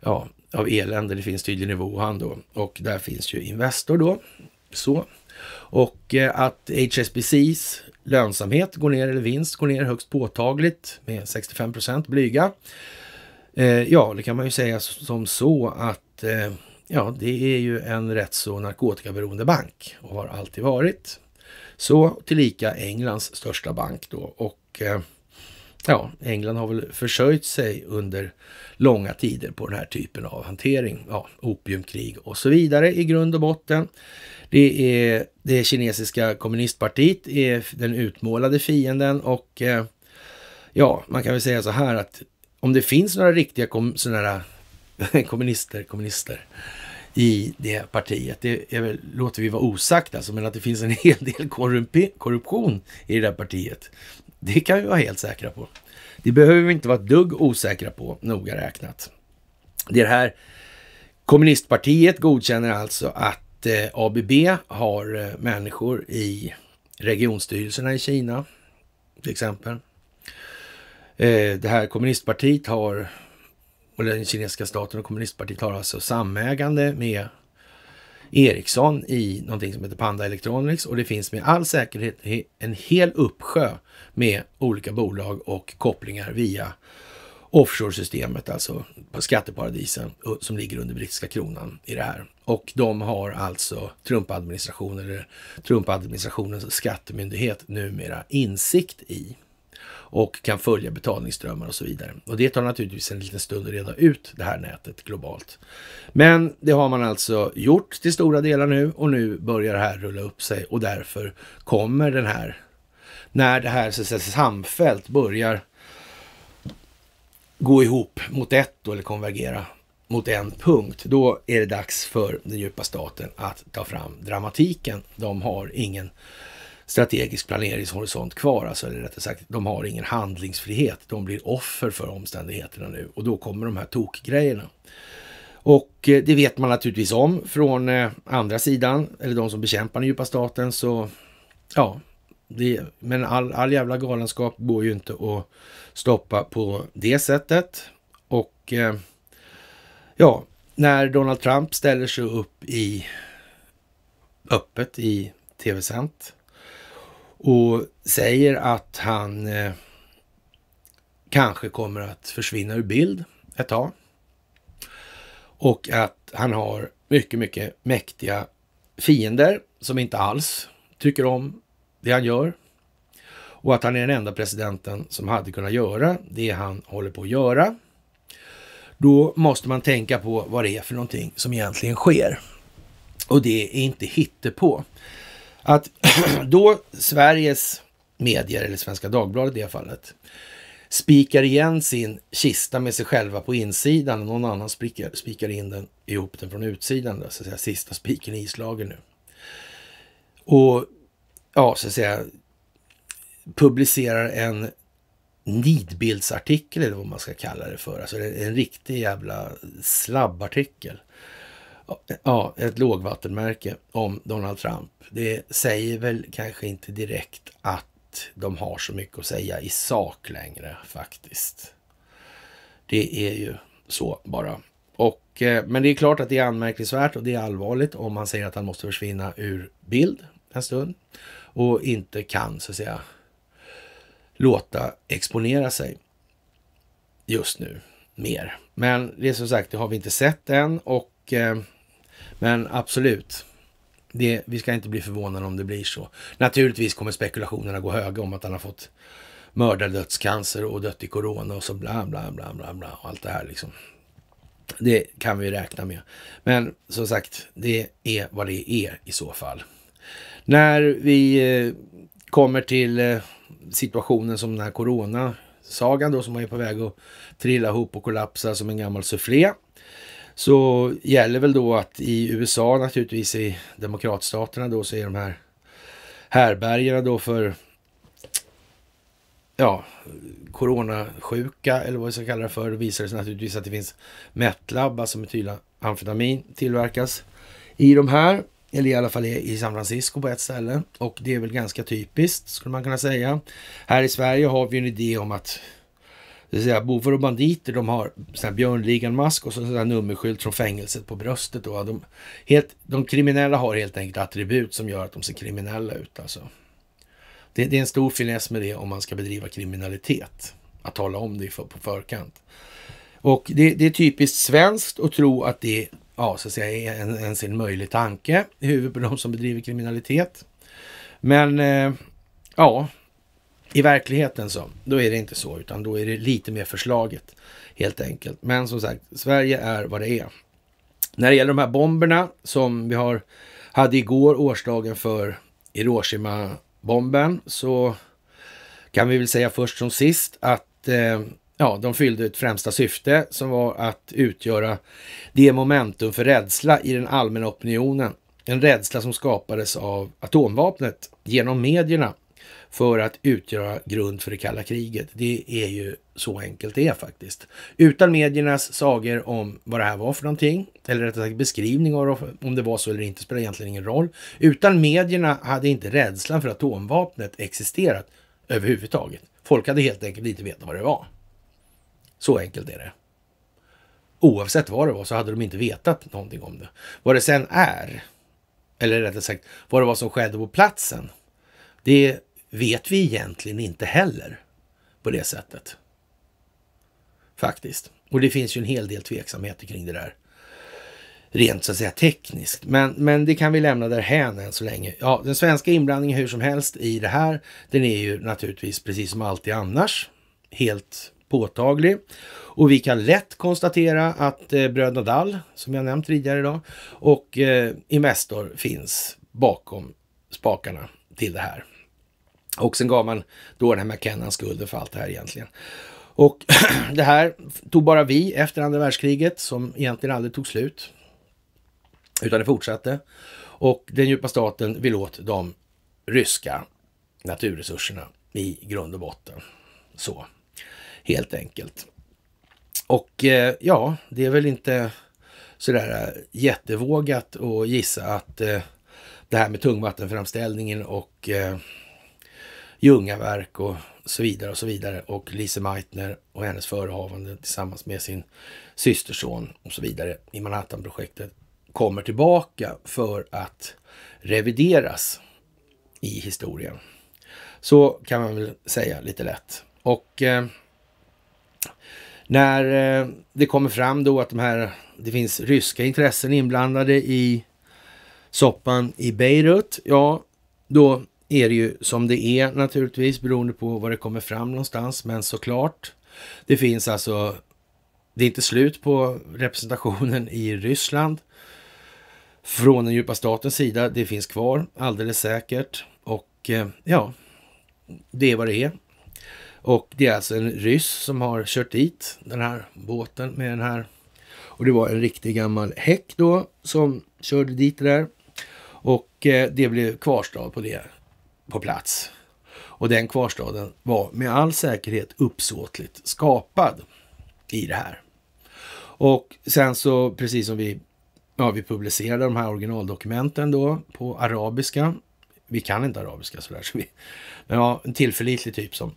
ja, av elände, det finns tydligen i Wuhan då. Och där finns ju Investor då. Så. Och eh, att HSBCs lönsamhet går ner, eller vinst går ner högst påtagligt med 65 procent blyga. Eh, ja, det kan man ju säga som så att eh, Ja, det är ju en rätt så narkotikaberoende bank och har alltid varit. Så tillika Englands största bank då. Och eh, ja, England har väl försörjt sig under långa tider på den här typen av hantering. Ja, opiumkrig och så vidare i grund och botten. Det är det kinesiska kommunistpartiet är den utmålade fienden och eh, ja, man kan väl säga så här att om det finns några riktiga kom, sådana här kommunister, kommunister, i det partiet. Det är väl, låter vi vara osagt alltså, men att det finns en hel del korruption i det där partiet. Det kan vi vara helt säkra på. Det behöver vi inte vara ett dugg osäkra på, noga räknat. Det här kommunistpartiet godkänner alltså att eh, ABB har eh, människor i regionstyrelserna i Kina, till exempel. Eh, det här kommunistpartiet har och den kinesiska staten och kommunistpartiet har alltså samägande med Ericsson i någonting som heter Panda Electronics och det finns med all säkerhet en hel uppsjö med olika bolag och kopplingar via offshore-systemet, alltså på skatteparadisen som ligger under brittiska kronan i det här. Och de har alltså Trump-administrationen eller Trump-administrationens skattemyndighet numera insikt i och kan följa betalningsströmmar och så vidare. Och det tar naturligtvis en liten stund att reda ut det här nätet globalt. Men det har man alltså gjort till stora delar nu och nu börjar det här rulla upp sig och därför kommer den här, när det här så att säga, samfällt börjar gå ihop mot ett eller konvergera mot en punkt, då är det dags för den djupa staten att ta fram dramatiken. De har ingen strategisk planeringshorisont kvar. Alltså, eller rättare sagt, de har ingen handlingsfrihet. De blir offer för omständigheterna nu och då kommer de här tokgrejerna. Och eh, det vet man naturligtvis om från eh, andra sidan, eller de som bekämpar den djupa staten. Så ja, det, men all, all jävla galenskap går ju inte att stoppa på det sättet. Och eh, ja, när Donald Trump ställer sig upp i öppet i tv-sänt och säger att han eh, kanske kommer att försvinna ur bild ett tag. Och att han har mycket, mycket mäktiga fiender som inte alls tycker om det han gör. Och att han är den enda presidenten som hade kunnat göra det han håller på att göra. Då måste man tänka på vad det är för någonting som egentligen sker. Och det är inte hittepå. Att då Sveriges medier, eller Svenska Dagbladet i det fallet, spikar igen sin kista med sig själva på insidan och någon annan spikar, spikar in den ihop den från utsidan. Då, så att säga, sista spiken i slagen nu. Och ja, så att säga publicerar en nidbildsartikel eller vad man ska kalla det för. Alltså en, en riktig jävla slabbartikel ja, ett lågvattenmärke om Donald Trump. Det säger väl kanske inte direkt att de har så mycket att säga i sak längre faktiskt. Det är ju så bara. Och, eh, men det är klart att det är anmärkningsvärt och det är allvarligt om man säger att han måste försvinna ur bild en stund och inte kan så att säga låta exponera sig just nu mer. Men det är som sagt, det har vi inte sett än och eh, men absolut, det, vi ska inte bli förvånade om det blir så. Naturligtvis kommer spekulationerna gå höga om att han har fått mördardödscancer och dött i corona och så bla bla bla bla bla och allt det här liksom. Det kan vi räkna med. Men som sagt, det är vad det är i så fall. När vi eh, kommer till eh, situationen som den här corona-sagan då som är på väg att trilla ihop och kollapsa som en gammal sufflé så gäller väl då att i USA naturligtvis, i demokratstaterna då, så är de här härbärgena då för ja, coronasjuka eller vad vi ska kalla det för. Då visar det sig naturligtvis att det finns Metlab, alltså metylamfetamin tillverkas i de här, eller i alla fall i San Francisco på ett ställe. Och det är väl ganska typiskt skulle man kunna säga. Här i Sverige har vi en idé om att det vill säga bovar och banditer, de har sån björnligan-mask och så nummerskylt från fängelset på bröstet. Då. De, helt, de kriminella har helt enkelt attribut som gör att de ser kriminella ut. Alltså. Det, det är en stor finess med det om man ska bedriva kriminalitet. Att tala om det på förkant. Och det, det, är typiskt svenskt att tro att det ja, så att säga, är en, ens en möjlig tanke i huvudet på de som bedriver kriminalitet. Men eh, ja, i verkligheten så, då är det inte så, utan då är det lite mer förslaget helt enkelt. Men som sagt, Sverige är vad det är. När det gäller de här bomberna som vi har, hade igår, årsdagen för Hiroshima-bomben, så kan vi väl säga först som sist att eh, ja, de fyllde ett främsta syfte som var att utgöra det momentum för rädsla i den allmänna opinionen. En rädsla som skapades av atomvapnet genom medierna för att utgöra grund för det kalla kriget. Det är ju så enkelt det är faktiskt. Utan mediernas sagor om vad det här var för någonting, eller rättare sagt beskrivning av om det var så eller inte, spelar egentligen ingen roll. Utan medierna hade inte rädslan för atomvapnet existerat överhuvudtaget. Folk hade helt enkelt inte vetat vad det var. Så enkelt är det. Oavsett vad det var så hade de inte vetat någonting om det. Vad det sen är, eller rättare sagt vad det var som skedde på platsen, det vet vi egentligen inte heller på det sättet. Faktiskt. Och det finns ju en hel del tveksamheter kring det där. Rent så att säga tekniskt. Men, men det kan vi lämna därhän än så länge. Ja, den svenska inblandningen hur som helst i det här, den är ju naturligtvis precis som alltid annars helt påtaglig. Och vi kan lätt konstatera att eh, bröderna Dall, som jag nämnt tidigare idag, och eh, Investor finns bakom spakarna till det här. Och sen gav man då den här McKennan skulden för allt det här egentligen. Och det här tog bara vi efter andra världskriget som egentligen aldrig tog slut. Utan det fortsatte. Och den djupa staten vill åt de ryska naturresurserna i grund och botten. Så, helt enkelt. Och eh, ja, det är väl inte sådär eh, jättevågat att gissa att eh, det här med tungvattenframställningen och Ljungaverk och så vidare och så vidare. Och Lise Meitner och hennes förehavande tillsammans med sin systerson och så vidare i Manhattanprojektet kommer tillbaka för att revideras i historien. Så kan man väl säga lite lätt. Och eh, när eh, det kommer fram då att de här, det finns ryska intressen inblandade i soppan i Beirut, ja, då är det ju som det är naturligtvis beroende på vad det kommer fram någonstans. Men såklart, det finns alltså, det är inte slut på representationen i Ryssland från den djupa statens sida. Det finns kvar alldeles säkert och eh, ja, det är vad det är. Och det är alltså en ryss som har kört dit den här båten med den här. Och det var en riktig gammal häck då som körde dit det där. Och eh, det blev kvarstad på det på plats. Och den kvarstaden var med all säkerhet uppsåtligt skapad i det här. Och sen så, precis som vi, ja, vi publicerade de här originaldokumenten då på arabiska. Vi kan inte arabiska sådär, så vi, men ja, en tillförlitlig typ som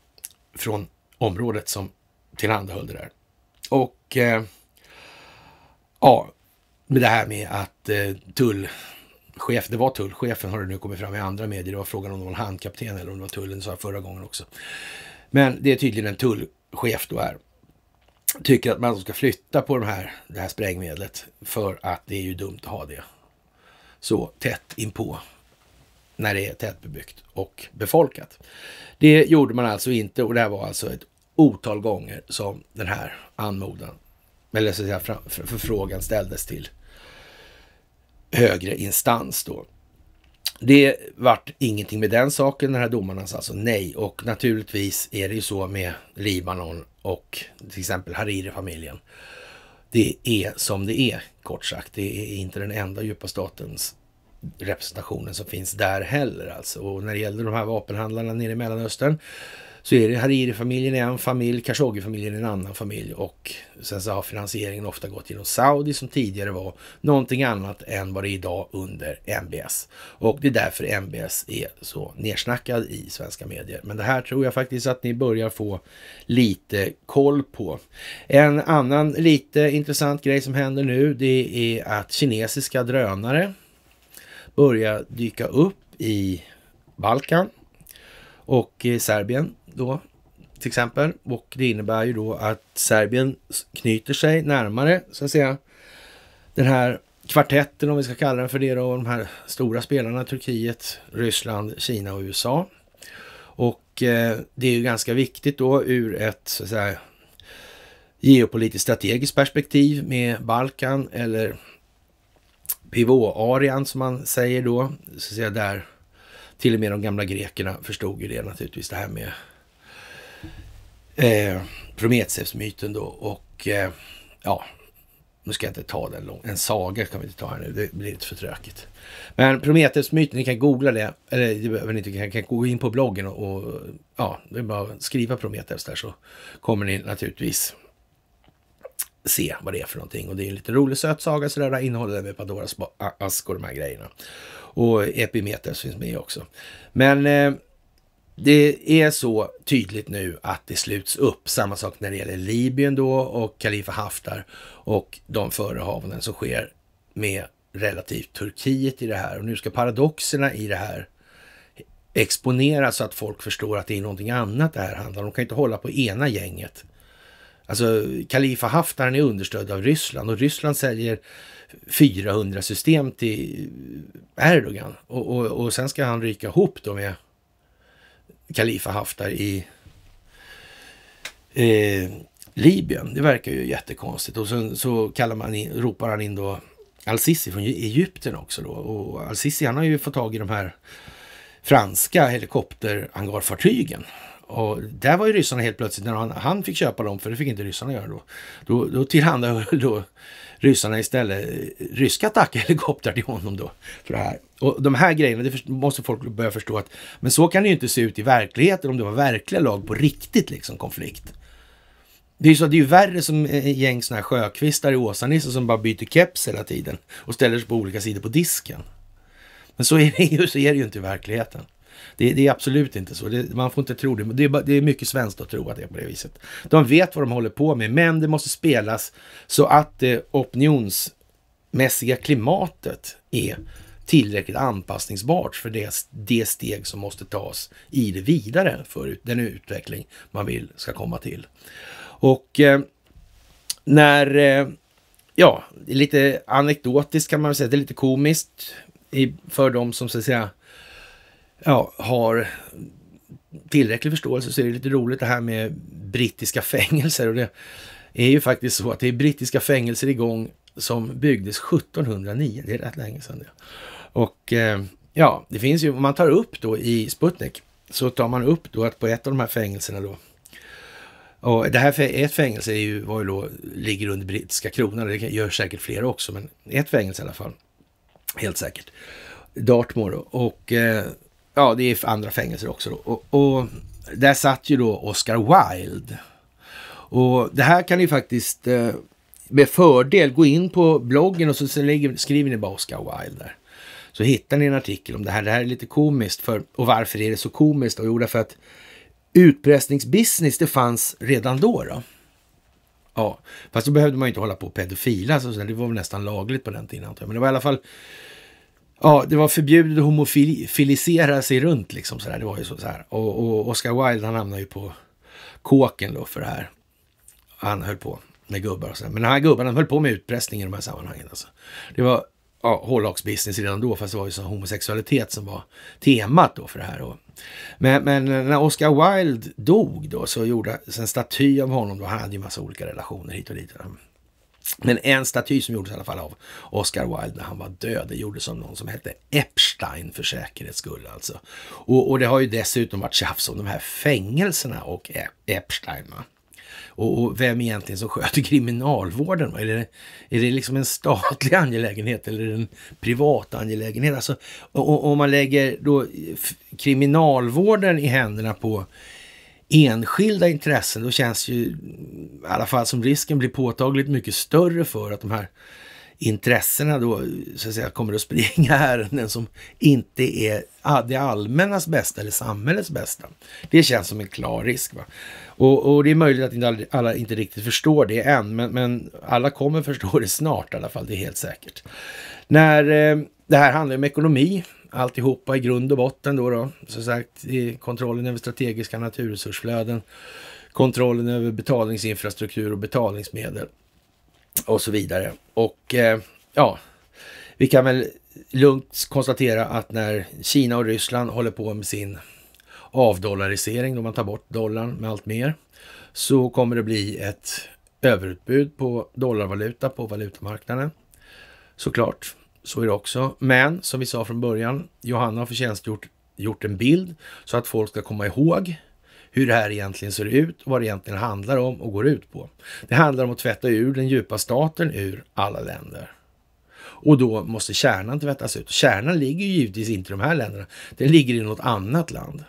från området som tillhandahöll det där. Och eh, ja, med det här med att eh, tull chef, det var tullchefen har det nu kommit fram i andra medier. Det var frågan om det var en handkapten eller om det var tullen, sa jag förra gången också. Men det är tydligen en tullchef då här. Tycker att man ska flytta på de här, det här sprängmedlet för att det är ju dumt att ha det så tätt inpå när det är tätbebyggt och befolkat. Det gjorde man alltså inte och det här var alltså ett otal gånger som den här anmodan, eller så att säga, förfrågan ställdes till högre instans då. Det vart ingenting med den saken. Den här domarna sa alltså nej och naturligtvis är det ju så med Libanon och till exempel Hariri-familjen. Det är som det är, kort sagt. Det är inte den enda djupa statens representationen som finns där heller alltså. Och när det gäller de här vapenhandlarna nere i Mellanöstern så är det Hariri-familjen i en familj, Khashoggi-familjen i en annan familj och sen så har finansieringen ofta gått genom Saudi som tidigare var någonting annat än vad det är idag under MBS. Och det är därför MBS är så nersnackad i svenska medier. Men det här tror jag faktiskt att ni börjar få lite koll på. En annan lite intressant grej som händer nu det är att kinesiska drönare börjar dyka upp i Balkan och Serbien då till exempel. Och det innebär ju då att Serbien knyter sig närmare, så att säga, den här kvartetten, om vi ska kalla den för det, då, de här stora spelarna, Turkiet, Ryssland, Kina och USA. Och eh, det är ju ganska viktigt då ur ett så att säga, geopolitiskt strategiskt perspektiv med Balkan eller pivåarian som man säger då, så att säga där till och med de gamla grekerna förstod ju det naturligtvis, det här med eh, Prometheus-myten då och eh, ja, nu ska jag inte ta den långt. En saga kan vi inte ta här nu, det blir lite för trökigt. Men Prometheus-myten, ni kan googla det. Eller det behöver ni inte, ni kan gå in på bloggen och, och ja, det är bara att skriva Prometheus där så kommer ni naturligtvis se vad det är för någonting. Och det är en liten rolig söt saga sådär, innehåller den med Pandoras ask och de här grejerna. Och Epimetheus finns med också. Men eh, det är så tydligt nu att det sluts upp. Samma sak när det gäller Libyen då och Khalifa Haftar och de förehavanden som sker med relativt Turkiet i det här. Och nu ska paradoxerna i det här exponeras så att folk förstår att det är någonting annat det här handlar om. De kan inte hålla på ena gänget. Alltså Khalifa Haftar är understödd av Ryssland och Ryssland säljer 400 system till Erdogan och, och, och sen ska han ryka ihop då med Khalifa Haftar i eh, Libyen. Det verkar ju jättekonstigt. Och sen så kallar man in, ropar han in då al-Sisi från Egypten också då. Och al-Sisi han har ju fått tag i de här franska helikopterangarfartygen. Och där var ju ryssarna helt plötsligt, när han, han fick köpa dem, för det fick inte ryssarna göra då, då, då tillhandahöll då ryssarna istället eh, ryska attackhelikoptrar till honom då. För det här. Och de här grejerna, det måste folk börja förstå att men så kan det ju inte se ut i verkligheten om det var verkliga lag på riktigt liksom konflikt. Det är ju så att det är värre som eh, eh, gäng sådana här sjökvistar i Åsa-Nisse som bara byter keps hela tiden och ställer sig på olika sidor på disken. Men så är det ju, så är det ju inte i verkligheten. Det, det är absolut inte så. Det, man får inte tro det. Det är, det är mycket svenskt att tro att det är på det viset. De vet vad de håller på med, men det måste spelas så att det eh, opinionsmässiga klimatet är tillräckligt anpassningsbart för det, det steg som måste tas i det vidare för den utveckling man vill ska komma till. Och eh, när, eh, ja, lite anekdotiskt kan man säga, det är lite komiskt i, för de som så att säga ja, har tillräcklig förståelse så är det lite roligt det här med brittiska fängelser. Och det är ju faktiskt så att det är brittiska fängelser igång som byggdes 1709. Det är rätt länge sedan det. Och eh, ja, det finns ju, om man tar upp då i Sputnik så tar man upp då att på ett av de här fängelserna då och det här ett fängelse är ju, var ju då, ligger under brittiska kronan, det gör säkert fler också, men ett fängelse i alla fall. Helt säkert. Dartmoor. Och eh, ja, det är andra fängelser också då. Och, och där satt ju då Oscar Wilde. Och det här kan ni faktiskt eh, med fördel gå in på bloggen och så skriver ni bara Oscar Wilde där. Så hittar ni en artikel om det här. Det här är lite komiskt. För, och varför är det så komiskt? Och jo, därför att utpressningsbusiness, det fanns redan då. då. Ja, fast då behövde man ju inte hålla på och pedofila, alltså, det var väl nästan lagligt på den tiden Men det var i alla fall ja, det var förbjudet att homofilisera sig runt liksom så Det var ju så, så här. Och, och Oscar Wilde han hamnade ju på kåken då för det här. Han höll på med gubbar och så Men den här gubben han höll på med utpressning i de här sammanhangen alltså. Det var ja, hårlagsbusiness redan då, fast det var ju så homosexualitet som var temat då för det här. Men, men eh, när Oscar Wilde dog då så gjordes en staty av honom. Då. Han hade ju massa olika relationer hit och dit. Men en staty som gjordes i alla fall av Oscar Wilde när han var död, det gjordes av någon som hette Epstein för säkerhets skull alltså. Och, och det har ju dessutom varit tjafs om de här fängelserna och Epstein. Va? Och, och vem egentligen som sköter kriminalvården? Va? Är, det, är det liksom en statlig angelägenhet eller en privat angelägenhet? Alltså, om man lägger då kriminalvården i händerna på enskilda intressen, då känns ju i alla fall som risken blir påtagligt mycket större för att de här intressena då så att säga, kommer att springa ärenden som inte är det allmännas bästa eller samhällets bästa. Det känns som en klar risk. Va? Och, och det är möjligt att inte alla, inte riktigt förstår det än, men, men, alla kommer förstå det snart i alla fall, det är helt säkert. När eh, det här handlar om ekonomi alltihopa i grund och botten då. då. Som sagt, kontrollen över strategiska naturresursflöden, kontrollen över betalningsinfrastruktur och betalningsmedel och så vidare. Och eh, ja, vi kan väl lugnt konstatera att när Kina och Ryssland håller på med sin avdollarisering, då man tar bort dollarn med allt mer, så kommer det bli ett överutbud på dollarvaluta på valutamarknaden. Såklart. Så är det också. Men som vi sa från början, Johanna har förtjänstgjort gjort en bild så att folk ska komma ihåg hur det här egentligen ser ut, och vad det egentligen handlar om och går ut på. Det handlar om att tvätta ur den djupa staten ur alla länder. Och då måste kärnan tvättas ut. Kärnan ligger ju givetvis inte i de här länderna. Den ligger i något annat land.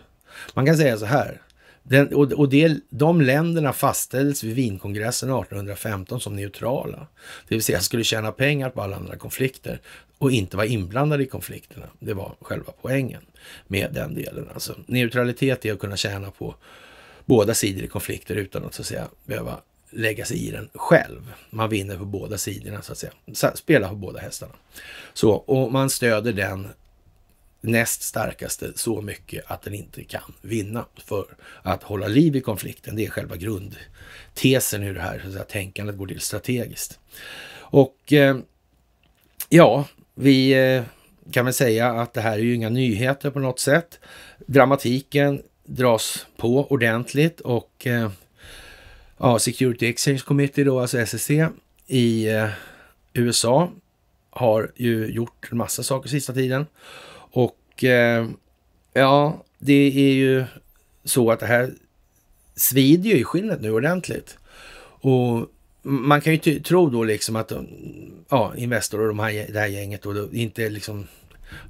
Man kan säga så här. Den, och och det, de länderna fastställdes vid Wienkongressen 1815 som neutrala. Det vill säga skulle tjäna pengar på alla andra konflikter och inte vara inblandade i konflikterna. Det var själva poängen med den delen. Alltså, neutralitet är att kunna tjäna på båda sidor i konflikter utan att så att säga behöva lägga sig i den själv. Man vinner på båda sidorna så att säga. Spela på båda hästarna. Så, och man stöder den näst starkaste så mycket att den inte kan vinna. För att hålla liv i konflikten, det är själva grundtesen hur det här så att tänkandet går till strategiskt. Och eh, ja, vi eh, kan väl säga att det här är ju inga nyheter på något sätt. Dramatiken dras på ordentligt och eh, ja, Security Exchange Committee då, alltså SEC i eh, USA har ju gjort en massa saker sista tiden. Och eh, ja, det är ju så att det här svider ju i skinnet nu ordentligt. Och man kan ju tro då liksom att ja, Investor och de här, det här gänget då, de inte liksom,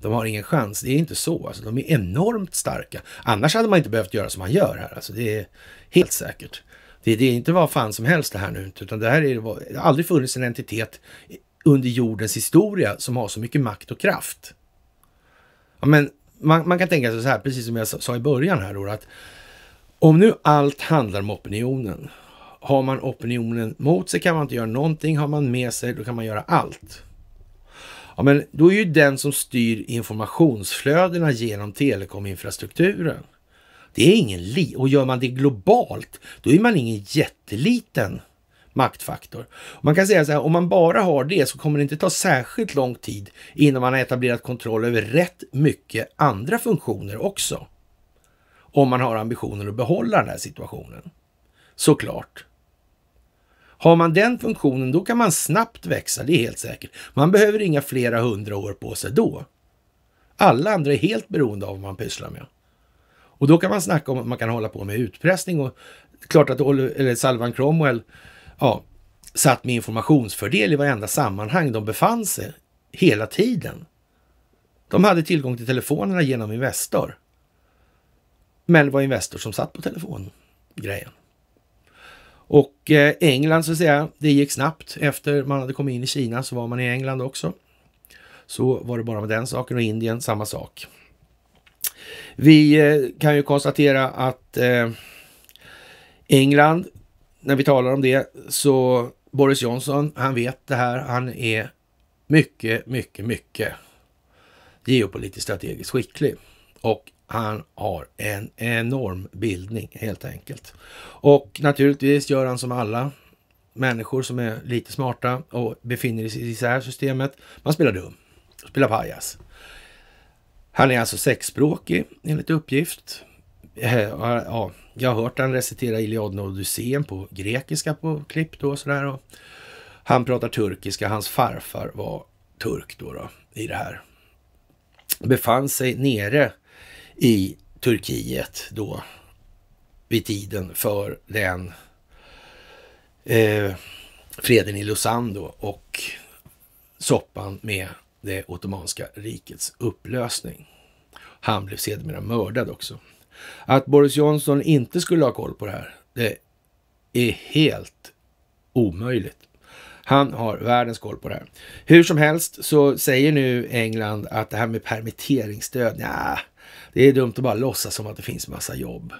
de har ingen chans. Det är inte så. Alltså, de är enormt starka. Annars hade man inte behövt göra som man gör här. Alltså, det är helt säkert. Det, det är inte vad fan som helst det här nu, utan det här är, det har aldrig funnits en entitet under jordens historia som har så mycket makt och kraft men man, man, kan tänka sig så här, precis som jag sa i början här då, att om nu allt handlar om opinionen, har man opinionen mot sig kan man inte göra någonting, har man med sig då kan man göra allt. Ja, men då är ju den som styr informationsflödena genom telekominfrastrukturen. Det är ingen li och gör man det globalt, då är man ingen jätteliten maktfaktor. Man kan säga så här, om man bara har det så kommer det inte ta särskilt lång tid innan man har etablerat kontroll över rätt mycket andra funktioner också. Om man har ambitionen att behålla den här situationen. Såklart. Har man den funktionen, då kan man snabbt växa, det är helt säkert. Man behöver inga flera hundra år på sig då. Alla andra är helt beroende av vad man pysslar med. Och då kan man snacka om att man kan hålla på med utpressning och klart att Salvan Cromwell ja, satt med informationsfördel i varenda sammanhang de befann sig hela tiden. De hade tillgång till telefonerna genom Investor. Men det var Investor som satt på telefongrejen. Och eh, England, så att säga, det gick snabbt. Efter man hade kommit in i Kina så var man i England också. Så var det bara med den saken och Indien samma sak. Vi eh, kan ju konstatera att eh, England när vi talar om det så Boris Johnson, han vet det här. Han är mycket, mycket, mycket geopolitiskt strategiskt skicklig. Och han har en enorm bildning helt enkelt. Och naturligtvis gör han som alla människor som är lite smarta och befinner sig i det här systemet. Man spelar dum, spelar pajas. Han är alltså sexspråkig enligt uppgift. Eh, ja, jag har hört han recitera Iliaden och Odysseen på grekiska på klipp då och sådär. Och han pratar turkiska, hans farfar var turk då, då i det här. Befann sig nere i Turkiet då vid tiden för den eh, freden i Lausanne då och soppan med det ottomanska rikets upplösning. Han blev sedermera mördad också. Att Boris Johnson inte skulle ha koll på det här, det är helt omöjligt. Han har världens koll på det här. Hur som helst så säger nu England att det här med permitteringsstöd, ja, det är dumt att bara låtsas som att det finns massa jobb.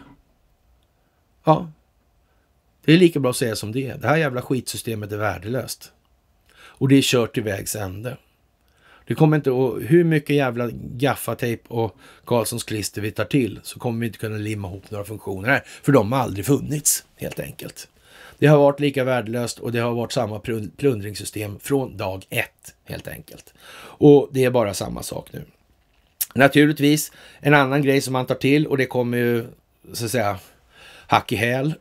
Ja, det är lika bra att säga som det Det här jävla skitsystemet är värdelöst. Och det är kört till vägs ände. Det kommer inte att, hur mycket jävla gaffatejp och Karlssons klister vi tar till så kommer vi inte kunna limma ihop några funktioner här. För de har aldrig funnits helt enkelt. Det har varit lika värdelöst och det har varit samma plundringssystem från dag ett helt enkelt. Och det är bara samma sak nu. Naturligtvis en annan grej som man tar till och det kommer ju så att säga hack i häl.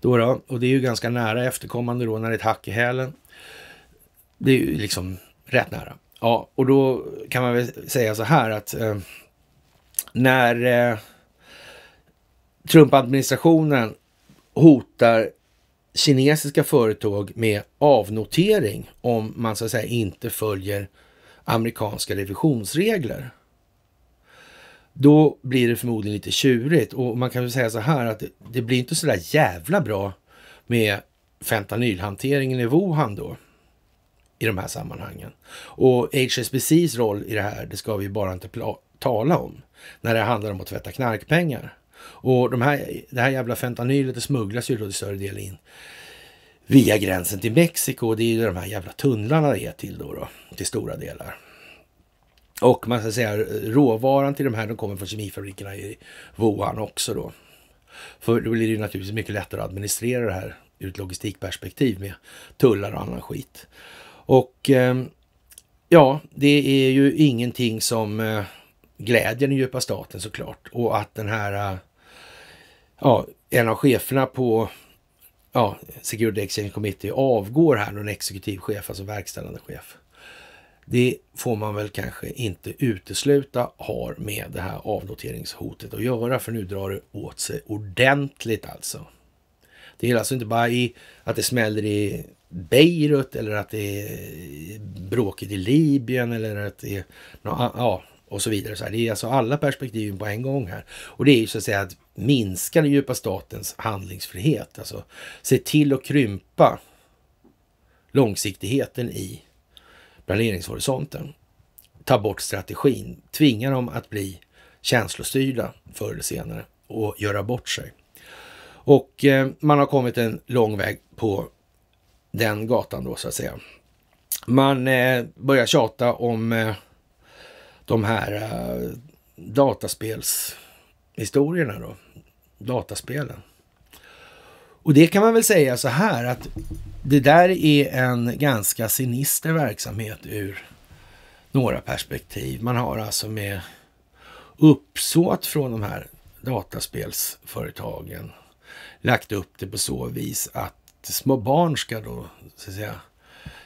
Då då, och det är ju ganska nära efterkommande då när det är ett hack i hälen. Det är ju liksom rätt nära. Ja, och då kan man väl säga så här att eh, när eh, Trump-administrationen hotar kinesiska företag med avnotering om man så att säga inte följer amerikanska revisionsregler. Då blir det förmodligen lite tjurigt och man kan väl säga så här att det blir inte så där jävla bra med fentanylhanteringen i Wuhan då i de här sammanhangen. Och HSBCs roll i det här, det ska vi bara inte tala om när det handlar om att tvätta knarkpengar. Och de här, det här jävla fentanylet det smugglas ju då till större del in via gränsen till Mexiko. det är ju de här jävla tunnlarna det är till då, då till stora delar. Och man ska säga råvaran till de här, de kommer från kemifabrikerna i Wuhan också då. För då blir det ju naturligtvis mycket lättare att administrera det här ur ett logistikperspektiv med tullar och annan skit. Och ehm, ja, det är ju ingenting som eh, glädjer den djupa staten såklart. Och att den här, eh, ja, en av cheferna på ja, Security Exchange Committee avgår här, en exekutiv chef, alltså verkställande chef. Det får man väl kanske inte utesluta har med det här avnoteringshotet att göra, för nu drar det åt sig ordentligt alltså. Det är alltså inte bara i att det smäller i Beirut eller att det är bråket i Libyen eller att det är... Ja, och så vidare. Så Det är alltså alla perspektiven på en gång här. Och det är ju så att säga att minska den djupa statens handlingsfrihet. Alltså se till att krympa långsiktigheten i planeringshorisonten. Ta bort strategin, tvinga dem att bli känslostyrda förr eller senare och göra bort sig. Och eh, man har kommit en lång väg på den gatan då så att säga. Man eh, börjar tjata om eh, de här eh, dataspelshistorierna då. Dataspelen. Och det kan man väl säga så här att det där är en ganska sinister verksamhet ur några perspektiv. Man har alltså med uppsåt från de här dataspelsföretagen lagt upp det på så vis att små barn ska då, så att säga,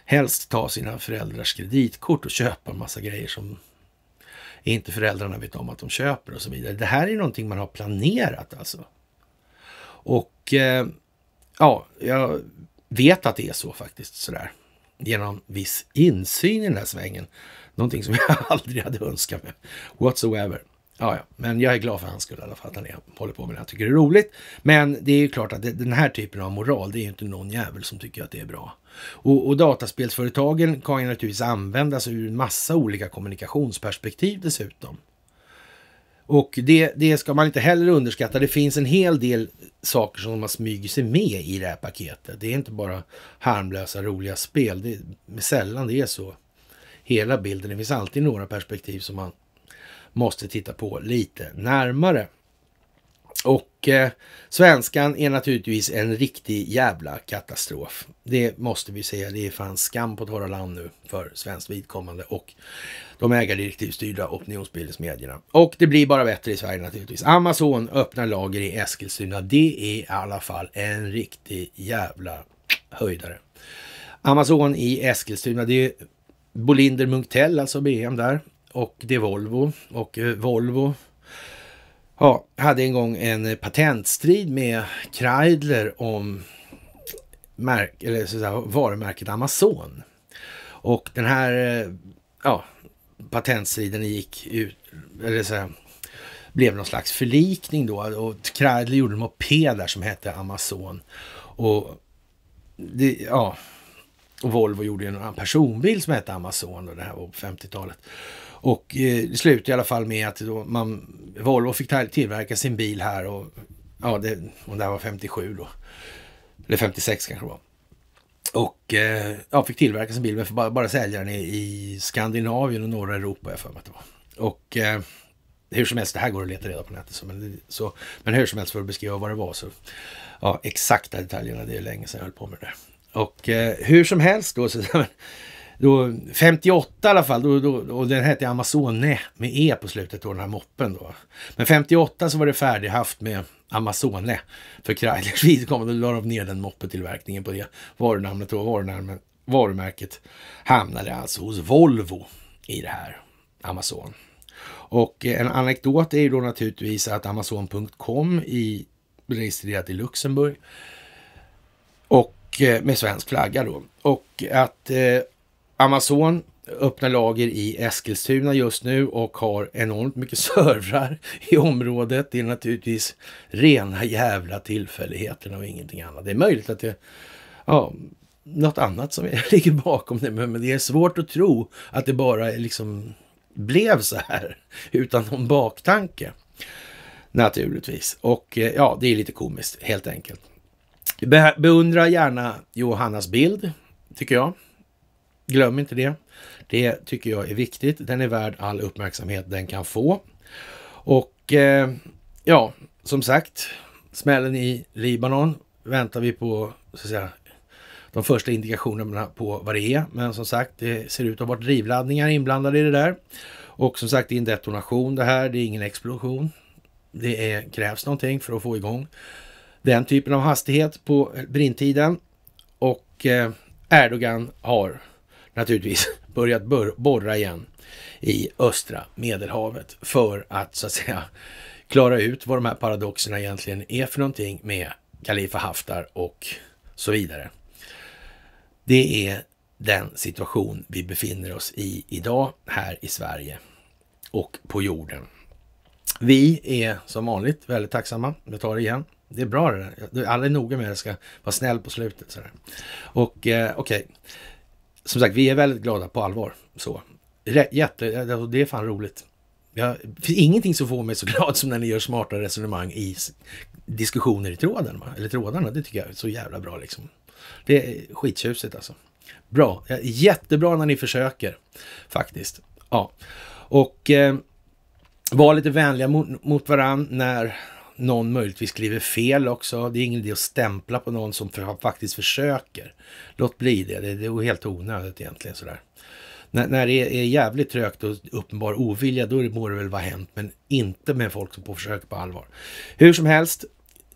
helst ta sina föräldrars kreditkort och köpa en massa grejer som inte föräldrarna vet om att de köper och så vidare. Det här är någonting man har planerat alltså. Och eh, ja, jag vet att det är så faktiskt sådär. Genom viss insyn i den här svängen. Någonting som jag aldrig hade önskat mig whatsoever. Ja, ja, men jag är glad för hans skull i alla fall att han är, håller på med det han tycker det är roligt. Men det är ju klart att det, den här typen av moral, det är ju inte någon jävel som tycker att det är bra. Och, och dataspelsföretagen kan ju naturligtvis användas ur en massa olika kommunikationsperspektiv dessutom. Och det, det ska man inte heller underskatta. Det finns en hel del saker som man smyger sig med i det här paketet. Det är inte bara harmlösa, roliga spel. Det är sällan det är så. Hela bilden. Det finns alltid några perspektiv som man måste titta på lite närmare. Och eh, svenskan är naturligtvis en riktig jävla katastrof. Det måste vi säga. Det är fan skam på torra land nu för svenskt vidkommande och de ägardirektivstyrda opinionsbildningsmedierna. Och det blir bara bättre i Sverige naturligtvis. Amazon öppnar lager i Eskilstuna. Det är i alla fall en riktig jävla höjdare. Amazon i Eskilstuna, det är Bolinder Munktell, alltså BM där, och det är Volvo. Och eh, Volvo ja, hade en gång en eh, patentstrid med Kreidler om märk, eller så säga, varumärket Amazon. Och den här eh, ja, patentstriden gick ut, eller så här, blev någon slags förlikning då. Och Kreidler gjorde en moped där som hette Amazon. Och det, ja, Volvo gjorde en annan personbil som hette Amazon och det här var på 50-talet. Och eh, det slutade i alla fall med att då man, Volvo fick tillverka sin bil här och ja, det, och det här var 57 då. Eller 56 kanske det var. Och eh, ja, fick tillverka sin bil men bara, bara sälja den i, i, Skandinavien och norra Europa jag för mig att det var. Och eh, hur som helst, det här går att leta reda på nätet. Så, men, så, men hur som helst för att beskriva vad det var så ja, exakta detaljerna, det är länge sedan jag höll på med det där. Och eh, hur som helst då så då, 58 i alla fall, då, då, och den hette Amazone med E på slutet då, den här moppen då. Men 58 så var det färdighaft med Amazone för Krailers vidkommande. Då la de ner den moppetillverkningen på det varunamnet och varunamnet, varumärket hamnade alltså hos Volvo i det här Amazon. Och eh, en anekdot är ju då naturligtvis att Amazon.com i, registrerat i Luxemburg och eh, med svensk flagga då. Och att eh, Amazon öppnar lager i Eskilstuna just nu och har enormt mycket servrar i området. Det är naturligtvis rena jävla tillfälligheterna och ingenting annat. Det är möjligt att det ja, något annat som ligger bakom det, men det är svårt att tro att det bara liksom blev så här utan någon baktanke. Naturligtvis. Och eh, ja, det är lite komiskt helt enkelt. Be beundra gärna Johannas bild, tycker jag. Glöm inte det. Det tycker jag är viktigt. Den är värd all uppmärksamhet den kan få. Och eh, ja, som sagt, smällen i Libanon väntar vi på så att säga, de första indikationerna på vad det är. Men som sagt, det ser ut att ha varit drivladdningar inblandade i det där. Och som sagt, det är en detonation det här. Det är ingen explosion. Det är, krävs någonting för att få igång den typen av hastighet på brintiden. Och eh, Erdogan har naturligtvis börjat borra igen i östra Medelhavet för att så att säga klara ut vad de här paradoxerna egentligen är för någonting med Kalifa Haftar och så vidare. Det är den situation vi befinner oss i idag här i Sverige och på jorden. Vi är som vanligt väldigt tacksamma. Jag tar det igen. Det är bra det där. Alla är noga med att jag ska vara snäll på slutet. Sådär. Och eh, okej, okay som sagt, vi är väldigt glada på allvar. Så. Jätte, alltså, det är fan roligt. Jag, ingenting som får mig så glad som när ni gör smarta resonemang i diskussioner i tråden. Eller trådarna, det tycker jag är så jävla bra liksom. Det är skittjusigt alltså. Bra, jättebra när ni försöker faktiskt. Ja, och eh, var lite vänliga mot, mot varann när någon möjligtvis skriver fel också. Det är ingen idé att stämpla på någon som för, faktiskt försöker. Låt bli det. Det är helt onödigt egentligen sådär. När, när det är jävligt trögt och uppenbar ovilja, då må det väl vara hänt. Men inte med folk som försöker på allvar. Hur som helst,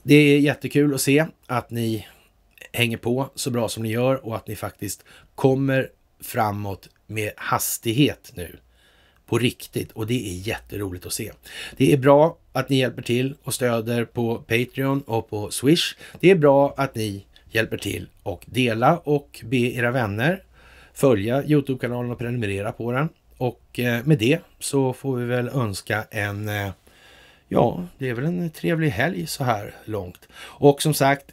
det är jättekul att se att ni hänger på så bra som ni gör och att ni faktiskt kommer framåt med hastighet nu på riktigt och det är jätteroligt att se. Det är bra att ni hjälper till och stöder på Patreon och på Swish. Det är bra att ni hjälper till och dela och be era vänner följa Youtube-kanalen och prenumerera på den. Och eh, med det så får vi väl önska en, eh, ja, det är väl en trevlig helg så här långt. Och som sagt,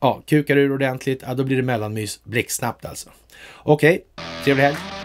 ja, kukar ur ordentligt, ja, då blir det mellanmys blixtsnabbt alltså. Okej, okay, trevlig helg!